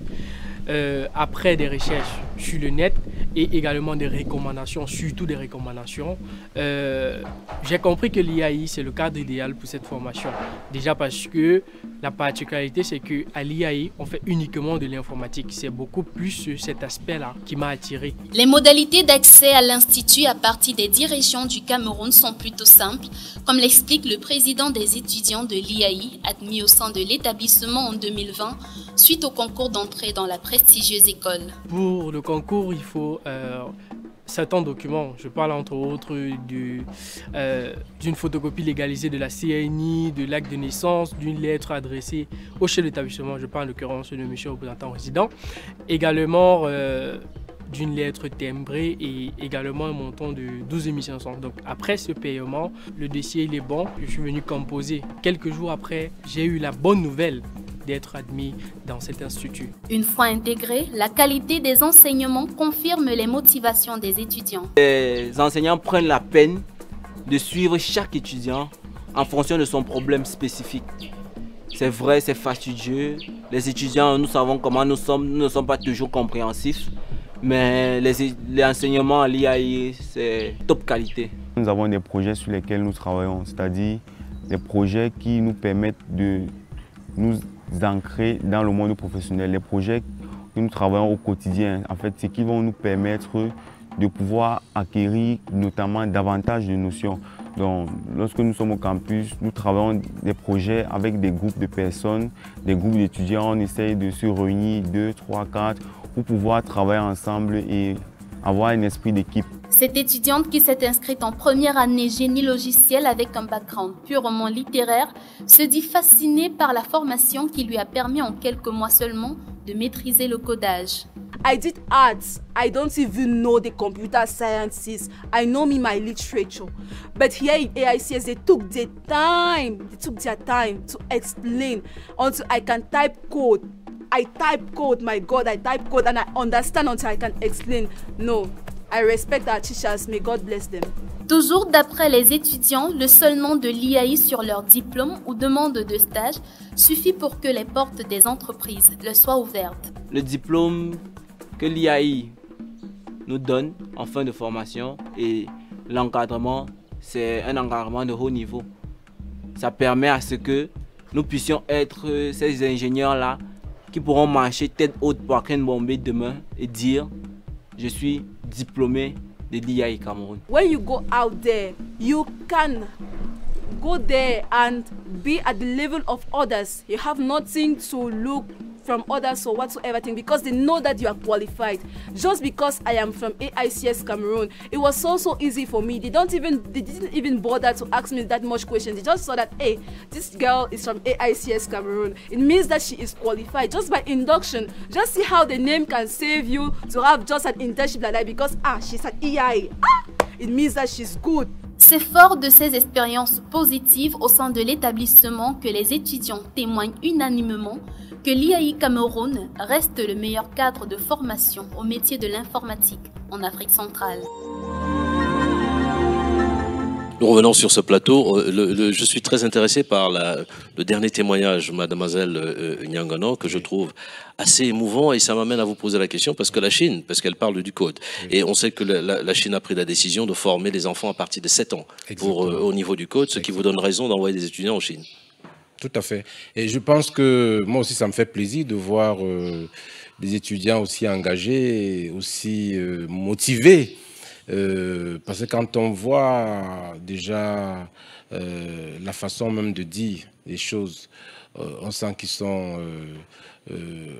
Euh, après des recherches sur le net et également des recommandations, surtout des recommandations, euh, j'ai compris que l'IAI, c'est le cadre idéal pour cette formation. Déjà parce que la particularité, c'est qu'à l'IAI, on fait uniquement de l'informatique. C'est beaucoup plus cet aspect-là qui m'a attiré. Les modalités d'accès à l'Institut à partir des directions du Cameroun sont plutôt simples, comme l'explique le président des étudiants de l'IAI, admis au sein de l'établissement en 2020 suite au concours d'entrée dans la presse prestigieuse Pour le concours, il faut euh, certains documents. Je parle entre autres euh, d'une photocopie légalisée de la CNI, de l'acte de naissance, d'une lettre adressée au chef d'établissement. Je parle en l'occurrence de monsieur représentant résident. Également, euh, d'une lettre timbrée et également un montant de 12 500. Donc après ce paiement, le dossier est bon, je suis venu composer. Quelques jours après, j'ai eu la bonne nouvelle d'être admis dans cet institut. Une fois intégré, la qualité des enseignements confirme les motivations des étudiants. Les enseignants prennent la peine de suivre chaque étudiant en fonction de son problème spécifique. C'est vrai, c'est fastidieux. Les étudiants, nous savons comment nous sommes, nous ne sommes pas toujours compréhensifs mais les, enseignements à l'IAI, c'est top qualité. Nous avons des projets sur lesquels nous travaillons, c'est-à-dire des projets qui nous permettent de nous ancrer dans le monde professionnel, les projets que nous travaillons au quotidien, en fait, c'est qui vont nous permettre de pouvoir acquérir notamment davantage de notions. Donc, lorsque nous sommes au campus, nous travaillons des projets avec des groupes de personnes, des groupes d'étudiants. On essaye de se réunir deux, trois, quatre pour pouvoir travailler ensemble et avoir un esprit d'équipe. Cette étudiante qui s'est inscrite en première année génie logiciel avec un background purement littéraire se dit fascinée par la formation qui lui a permis en quelques mois seulement de maîtriser le codage. I did arts. I don't even know the computer sciences. I know me my literature. But here in AICS, they took their time. They took their time to explain until I can type code. I type code, my God, I type code and I understand until I can explain. No, I respect God bless them. Toujours d'après les étudiants, le seul nom de l'IAI sur leur diplôme ou demande de stage suffit pour que les portes des entreprises le soient ouvertes. Le diplôme que l'IAI nous donne en fin de formation et l'encadrement, c'est un encadrement de haut niveau. Ça permet à ce que nous puissions être ces ingénieurs-là qui pourront marcher tête haute pour Akren Bombay demain et dire Je suis diplômé de l'IAI Cameroun. When you go out there, you can go there and be at the level of others. You have nothing to look from others or whatsoever thing because they know that you are qualified. Just because I am from AICS Cameroon, it was so so easy for me. They don't even they didn't even bother to ask me that much questions. They just saw that hey, this girl is from AICS Cameroon. It means that she is qualified just by induction. Just see how the name can save you to have just an internship like that because ah she's an EI. Ah, it means that she's good. C'est fort de ces expériences positives au sein de l'établissement que les étudiants témoignent unanimement que l'IAI Cameroun reste le meilleur cadre de formation au métier de l'informatique en Afrique centrale. Nous revenons sur ce plateau. Euh, je suis très intéressé par la, le dernier témoignage, mademoiselle euh, Nyangano, que je trouve assez émouvant et ça m'amène à vous poser la question parce que la Chine, parce qu'elle parle du code, et on sait que la, Chine a pris la décision de former les enfants à partir de 7 ans pour, euh, au niveau du code, ce qui vous donne raison d'envoyer des étudiants en Chine. Tout à fait. Et je pense que moi aussi, ça me fait plaisir de voir des étudiants aussi engagés, aussi motivés euh, parce que quand on voit déjà euh, la façon même de dire les choses, euh, on sent qu'ils sont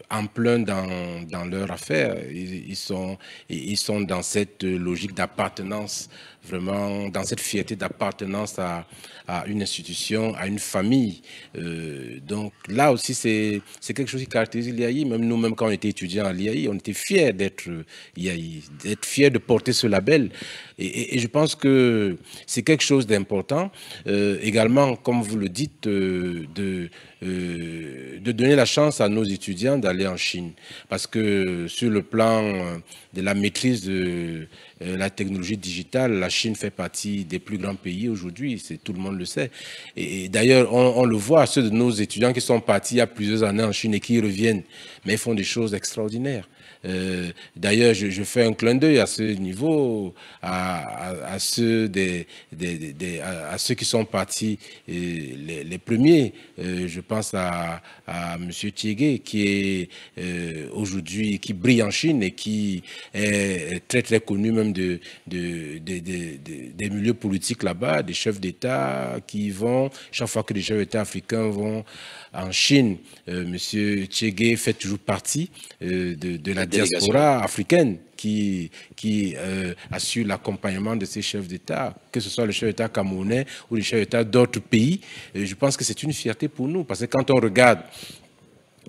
en plein dans, leur affaire. Ils, sont, ils sont dans cette logique d'appartenance vraiment dans cette fierté d'appartenance à, à, une institution, à une famille. Euh, donc là aussi, c'est quelque chose qui caractérise l'IAI. Même nous-mêmes, quand on était étudiants à l'IAI, on était fiers d'être IAI, d'être fiers de porter ce label. Et, je pense que c'est quelque chose d'important. Euh, également, comme vous le dites, euh, de, de donner la chance à nos étudiants d'aller en Chine. Parce que sur le plan de la maîtrise de euh, la technologie digitale, la Chine fait partie des plus grands pays aujourd'hui, tout le monde le sait. Et, d'ailleurs, on, le voit, ceux de nos étudiants qui sont partis il y a plusieurs années en Chine et qui reviennent, mais font des choses extraordinaires. Euh, d'ailleurs, je, fais un clin d'œil à ce niveau, à, ceux, des, à, ceux qui sont partis euh, les, les, premiers. Euh, je pense à, M. Thiégué, qui est aujourd'hui, qui brille en Chine et qui est très, très connu même de, des milieux politiques là-bas, des chefs d'État qui vont, chaque fois que les chefs d'État africains vont en Chine, M. Thiégué fait toujours partie de, de la diaspora africaine qui, qui euh, assure l'accompagnement de ces chefs d'État, que ce soit le chef d'État camerounais ou le chef d'État d'autres pays. je pense que c'est une fierté pour nous, parce que quand on regarde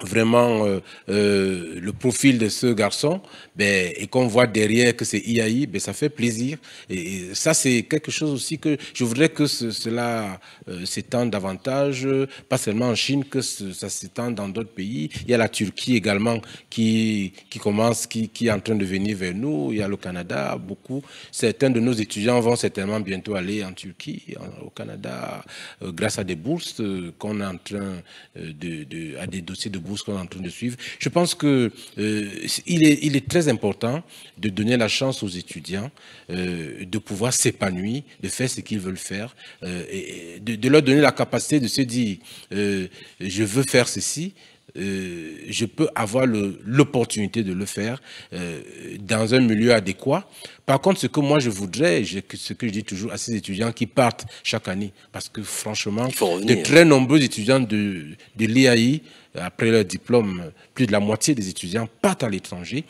vraiment euh, euh, le profil de ce garçon ben, et qu'on voit derrière que c'est IAI, ben, ça fait plaisir. Et, ça, c'est quelque chose aussi que je voudrais que cela euh, s'étende davantage, pas seulement en Chine, que ça s'étende dans d'autres pays. Il y a la Turquie également qui, qui commence, qui, est en train de venir vers nous. Il y a le Canada, beaucoup. Certains de nos étudiants vont certainement bientôt aller en Turquie, au Canada, grâce à des bourses qu'on est en train de, de, à des dossiers de qu'on est en train de suivre. Je pense qu'il euh, est, très important de donner la chance aux étudiants euh, de pouvoir s'épanouir, de faire ce qu'ils veulent faire, euh, et de, leur donner la capacité de se dire je veux faire ceci, euh, je peux avoir l'opportunité de le faire euh, dans un milieu adéquat. Par contre, ce que moi je voudrais, ce que je dis toujours à ces étudiants qui partent chaque année, parce que franchement, de très nombreux étudiants de, de l'IAI, après leur diplôme, plus de la moitié des étudiants partent à l'étranger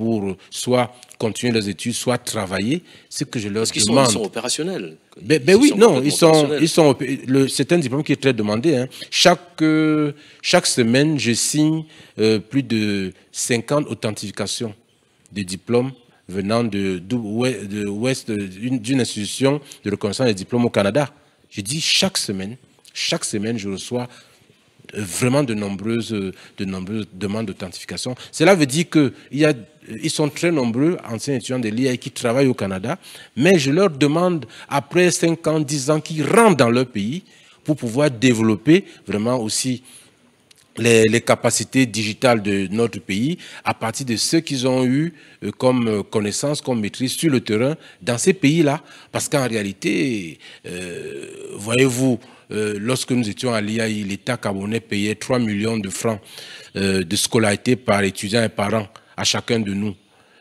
pour soit continuer les études, soit travailler, ce que je leur demande. Parce sont, opérationnels. Ben, oui, non, ils sont, ils sont, c'est un diplôme qui est très demandé. Hein. Chaque, euh, chaque semaine, je signe euh, plus de 50 authentifications de diplômes venant de, d'une institution de reconnaissance des diplômes au Canada. Je dis chaque semaine, chaque semaine, je reçois euh, vraiment de nombreuses, de nombreuses demandes d'authentification. Cela veut dire qu'il y a euh, ils sont très nombreux, anciens étudiants de l'IA qui travaillent au Canada, mais je leur demande, après 5 ans, 10 ans, qu'ils rentrent dans leur pays pour pouvoir développer vraiment aussi les, capacités digitales de notre pays à partir de ce qu'ils ont eu euh, comme euh, connaissance, comme maîtrise sur le terrain dans ces pays-là. Parce qu'en réalité, voyez-vous, lorsque nous étions à l'IAI, l'État camerounais payait 3 millions de francs de scolarité par étudiant et par an à chacun de nous.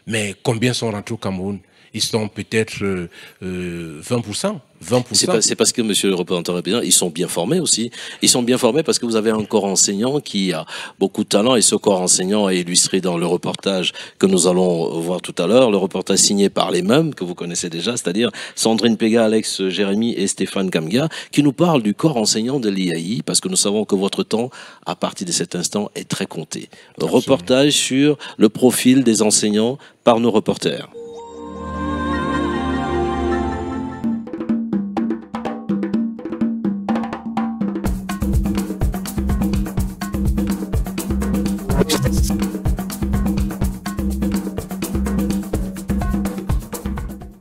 Mais combien sont rentrés au Cameroun Ils sont peut-être 20%. Euh, euh, c'est, parce que, monsieur le représentant européen, ils sont bien formés aussi. Ils sont bien formés parce que vous avez un corps enseignant qui a beaucoup de talent et ce corps enseignant est illustré dans le reportage que nous allons voir tout à l'heure, le reportage signé par les mêmes que vous connaissez déjà, c'est-à-dire Sandrine Pega, Alex Jérémy et Stéphane Gamga, qui nous parlent du corps enseignant de l'IAI parce que nous savons que votre temps, à partir de cet instant, est très compté. Reportage sur le profil des enseignants par nos reporters.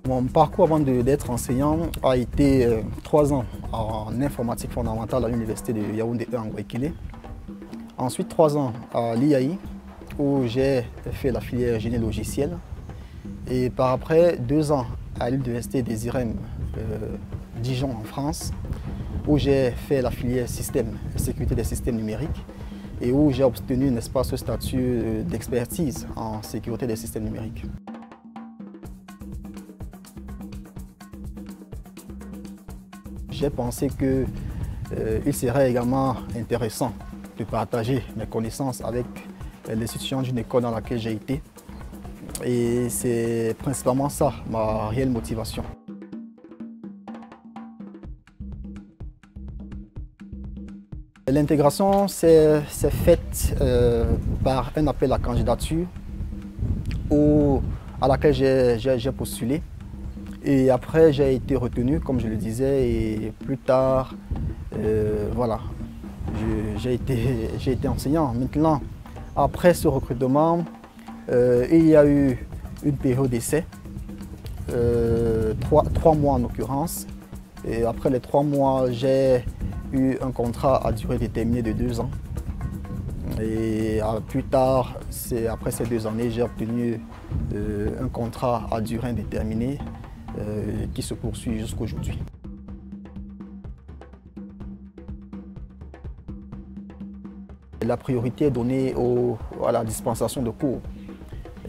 Mon parcours avant d'être enseignant a été euh, trois ans en informatique fondamentale à l'université de Yaoundé e, en Ensuite trois ans à l'IAI où j'ai fait la filière génie logiciel, Et par après deux ans à l'université des IREM euh, Dijon en France où j'ai fait la filière système, sécurité des systèmes numériques et où j'ai obtenu, n'est-ce pas, statut euh, d'expertise en sécurité des systèmes numériques. J'ai pensé qu'il euh, serait également intéressant de partager mes connaissances avec les l'institution d'une école dans laquelle j'ai été. Et c'est principalement ça ma réelle motivation. L'intégration s'est faite euh, par un appel à candidature à laquelle j'ai postulé. Et après, j'ai été retenu, comme je le disais, et plus tard, euh, voilà, j'ai été, <laughs> été, enseignant. Maintenant, après ce recrutement, euh, il y a eu une période d'essai, trois, trois mois en l'occurrence. Et après les trois mois, j'ai eu un contrat à durée déterminée de deux ans. Et euh, plus tard, après ces deux années, j'ai obtenu euh, un contrat à durée indéterminée euh, qui se poursuit jusqu'à aujourd'hui. La priorité est donnée à la dispensation de cours.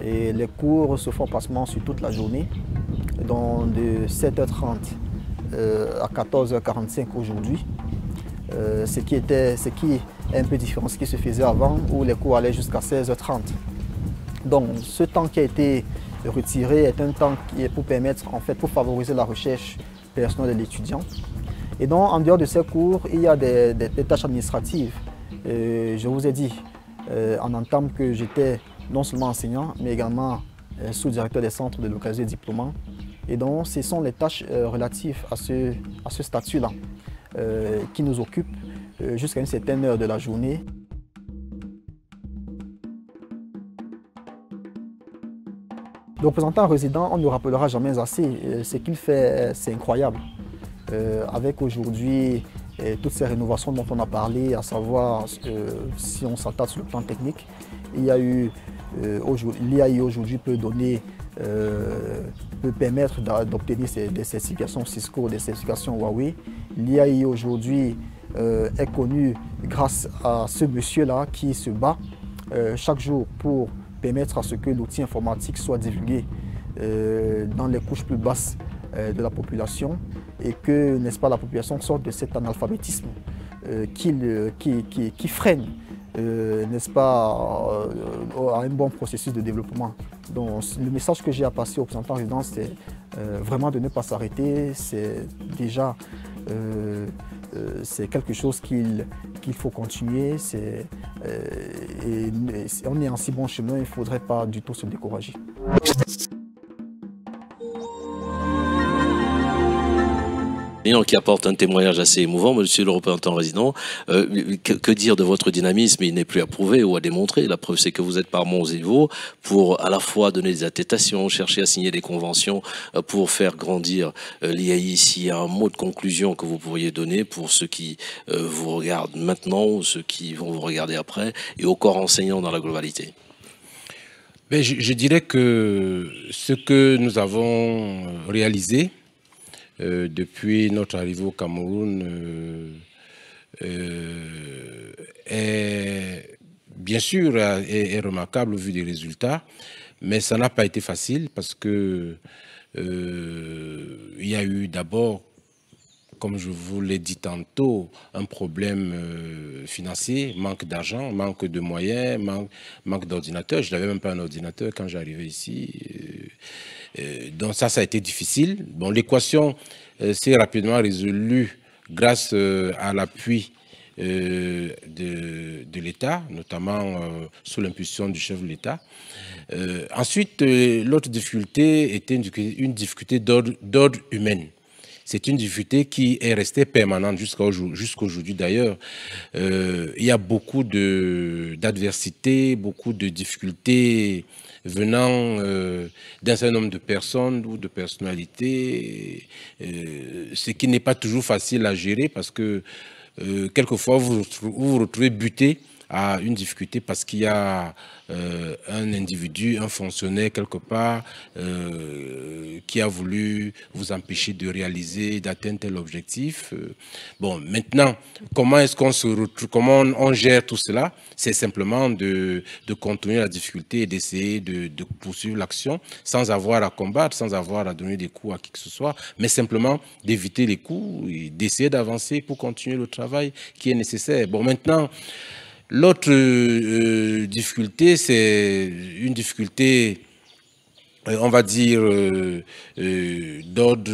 Et les cours se font passement sur toute la journée, de 7h30 à 14h45 aujourd'hui. Euh, ce, qui est un peu différent ce qui se faisait avant, où les cours allaient jusqu'à 16h30. Donc ce temps qui a été retiré est un temps qui est pour permettre, en fait, pour favoriser la recherche personnelle de l'étudiant. Et donc en dehors de ces cours, il y a des, tâches administratives. Euh, je vous ai dit euh, en entame que j'étais non seulement enseignant, mais également sous-directeur des centres de l'occasion et diplôme. Et donc, ce sont les tâches relatives à ce statut-là. Euh, qui nous occupe euh, jusqu'à une certaine heure de la journée. Le représentant résident, on ne rappellera jamais assez. Euh, ce qu'il fait, c'est incroyable. avec aujourd'hui toutes ces rénovations dont on a parlé, à savoir si on s'attarde sur le plan technique, il y a eu aujourd'hui peut donner peut permettre d'obtenir des certifications Cisco, des certifications Huawei. L'IAI aujourd'hui euh, est connue grâce à ce monsieur-là qui se bat euh, chaque jour pour permettre à ce que l'outil informatique soit divulgué euh, dans les couches plus basses de la population et que, n'est-ce pas, la population sorte de cet analphabétisme qui, freine, n'est-ce pas, à un bon processus de développement le message que j'ai à passer aux en résidents, c'est euh, vraiment de ne pas s'arrêter. C'est déjà euh, euh, c'est quelque chose qu'il faut continuer. on est en si bon chemin, il ne faudrait pas du tout se décourager. qui apporte un témoignage assez émouvant, monsieur le représentant résident. Euh, que, dire de votre dynamisme Il n'est plus à prouver ou à démontrer. La preuve, c'est que vous êtes par vaux pour à la fois donner des attestations, chercher à signer des conventions euh, pour faire grandir euh, l'IAI. S'il y a un mot de conclusion que vous pourriez donner pour ceux qui vous regardent maintenant ou ceux qui vont vous regarder après et au corps enseignant dans la globalité ben, je, dirais que ce que nous avons réalisé euh, depuis notre arrivée au Cameroun euh, euh, est bien sûr est, remarquable au vu des résultats, mais ça n'a pas été facile parce que il y a eu d'abord comme je vous l'ai dit tantôt, un problème financier, manque d'argent, manque de moyens, manque, manque d'ordinateurs. Je n'avais même pas un ordinateur quand j'arrivais ici. Euh, donc ça, ça a été difficile. Bon, l'équation euh, s'est rapidement résolue grâce euh, à l'appui de, l'État, notamment sous l'impulsion du chef de l'État. ensuite, l'autre difficulté était une, difficulté d'ordre humain. C'est une difficulté qui est restée permanente jusqu'à aujourd'hui. D'ailleurs, il y a beaucoup d'adversités, beaucoup de difficultés venant euh, d'un certain nombre de personnes ou de personnalités, euh, ce qui n'est pas toujours facile à gérer parce que euh, quelquefois vous, vous retrouvez buté à une difficulté parce qu'il y a euh, un individu, un fonctionnaire quelque part euh, qui a voulu vous empêcher de réaliser, d'atteindre tel objectif. Euh, bon, maintenant, comment est-ce qu'on se comment on gère tout cela C'est simplement de, de contenir la difficulté et d'essayer de, de poursuivre l'action sans avoir à combattre, sans avoir à donner des coups à qui que ce soit, mais simplement d'éviter les coups et d'essayer d'avancer pour continuer le travail qui est nécessaire. Bon, maintenant, L'autre euh, difficulté, c'est une difficulté, euh, on va dire, euh, d'ordre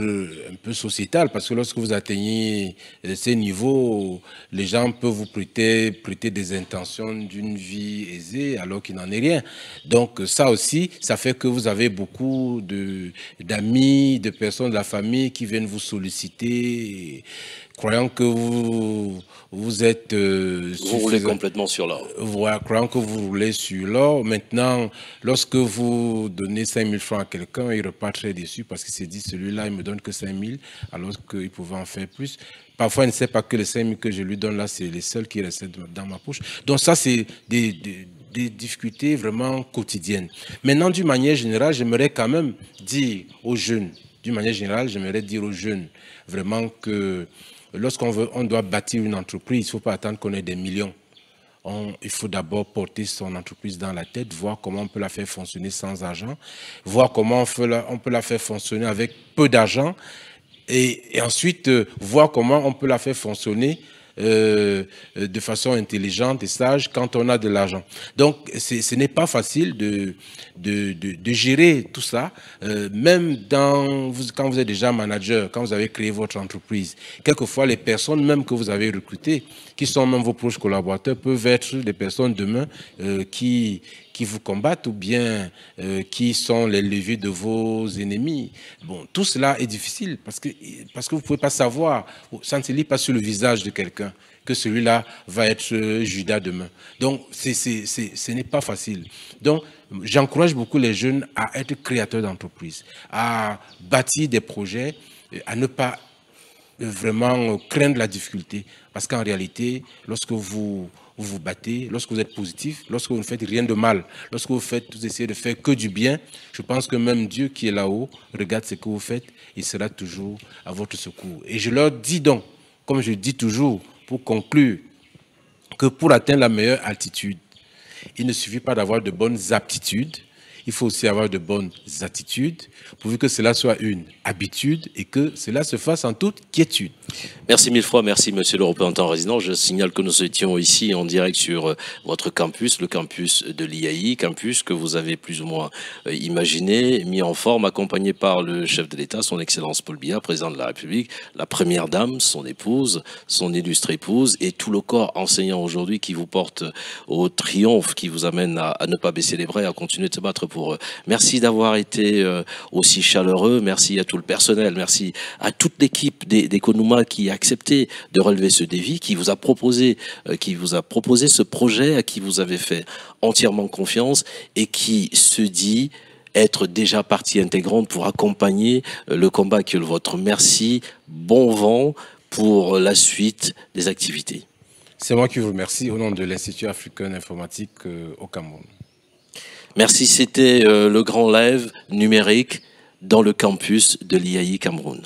un peu sociétal, parce que lorsque vous atteignez ces niveaux, les gens peuvent vous prêter, prêter des intentions d'une vie aisée, alors qu'il n'en est rien. Donc ça aussi, ça fait que vous avez beaucoup d'amis, de, personnes de la famille qui viennent vous solliciter croyant que vous, vous êtes... Euh, vous roulez complètement sur l'or. Voilà, croyant que vous roulez sur l'or. Maintenant, lorsque vous donnez 5 000 francs à quelqu'un, il repart très déçu parce qu'il s'est dit, celui-là, il me donne que 5 000 alors qu'il pouvait en faire plus. Parfois, il ne sait pas que les 5 000 que je lui donne là, c'est les seuls qui restent dans ma poche. Donc ça, c'est des, des, des difficultés vraiment quotidiennes. Maintenant, d'une manière générale, j'aimerais quand même dire aux jeunes, d'une manière générale, j'aimerais dire aux jeunes vraiment que Lorsqu'on veut, on doit bâtir une entreprise. Il ne faut pas attendre qu'on ait des millions. il faut d'abord porter son entreprise dans la tête, voir comment on peut la faire fonctionner sans argent, voir comment on, peut la faire fonctionner avec peu d'argent, et, ensuite euh, voir comment on peut la faire fonctionner euh, de façon intelligente et sage quand on a de l'argent. Donc, ce n'est pas facile de de, gérer tout ça, euh, même quand vous êtes déjà manager, quand vous avez créé votre entreprise. Quelquefois, les personnes même que vous avez recrutées, qui sont même vos proches collaborateurs, peuvent être des personnes demain euh, qui, qui vous combattent ou bien euh, qui sont les leviers de vos ennemis. Bon, tout cela est difficile parce que, parce que vous ne pouvez pas savoir, ça ne se lit pas sur le visage de quelqu'un que celui-là va être Judas demain. Donc, c'est ce n'est pas facile. Donc, j'encourage beaucoup les jeunes à être créateurs d'entreprises, à bâtir des projets, euh, à ne pas euh, vraiment craindre la difficulté. Parce qu'en réalité, lorsque vous vous vous battez, lorsque vous êtes positif, lorsque vous ne faites rien de mal, lorsque vous faites, essayez de faire que du bien, je pense que même Dieu qui est là-haut regarde ce que vous faites, il sera toujours à votre secours. Et je leur dis donc, comme je dis toujours, pour conclure, que pour atteindre la meilleure altitude, il ne suffit pas d'avoir de bonnes aptitudes, il faut aussi avoir de bonnes attitudes, pourvu que cela soit une habitude et que cela se fasse en toute quiétude. Merci mille fois, merci monsieur le représentant résident. Je signale que nous étions ici en direct sur euh, votre campus, le campus de l'IAI, campus que vous avez plus ou moins euh, imaginé, mis en forme, accompagné par le chef de l'État, son Excellence Paul Biya, président de la République, la première dame, son épouse, son illustre épouse et tout le corps enseignant aujourd'hui qui vous porte euh, au triomphe, qui vous amène à, ne pas baisser les bras et à continuer de se battre pour eux. Merci d'avoir été aussi chaleureux, merci à tout le personnel, merci à toute l'équipe des, des Konuma qui a accepté de relever ce défi, qui vous a proposé, euh, qui vous a proposé ce projet, à qui vous avez fait entièrement confiance et qui se dit être déjà partie intégrante pour accompagner euh, le combat qui est le vôtre. Merci, bon vent pour la suite des activités. C'est moi qui vous remercie au nom de l'Institut africain informatique euh, au Cameroun. Merci, c'était le grand live numérique dans le campus de l'IAI Cameroun.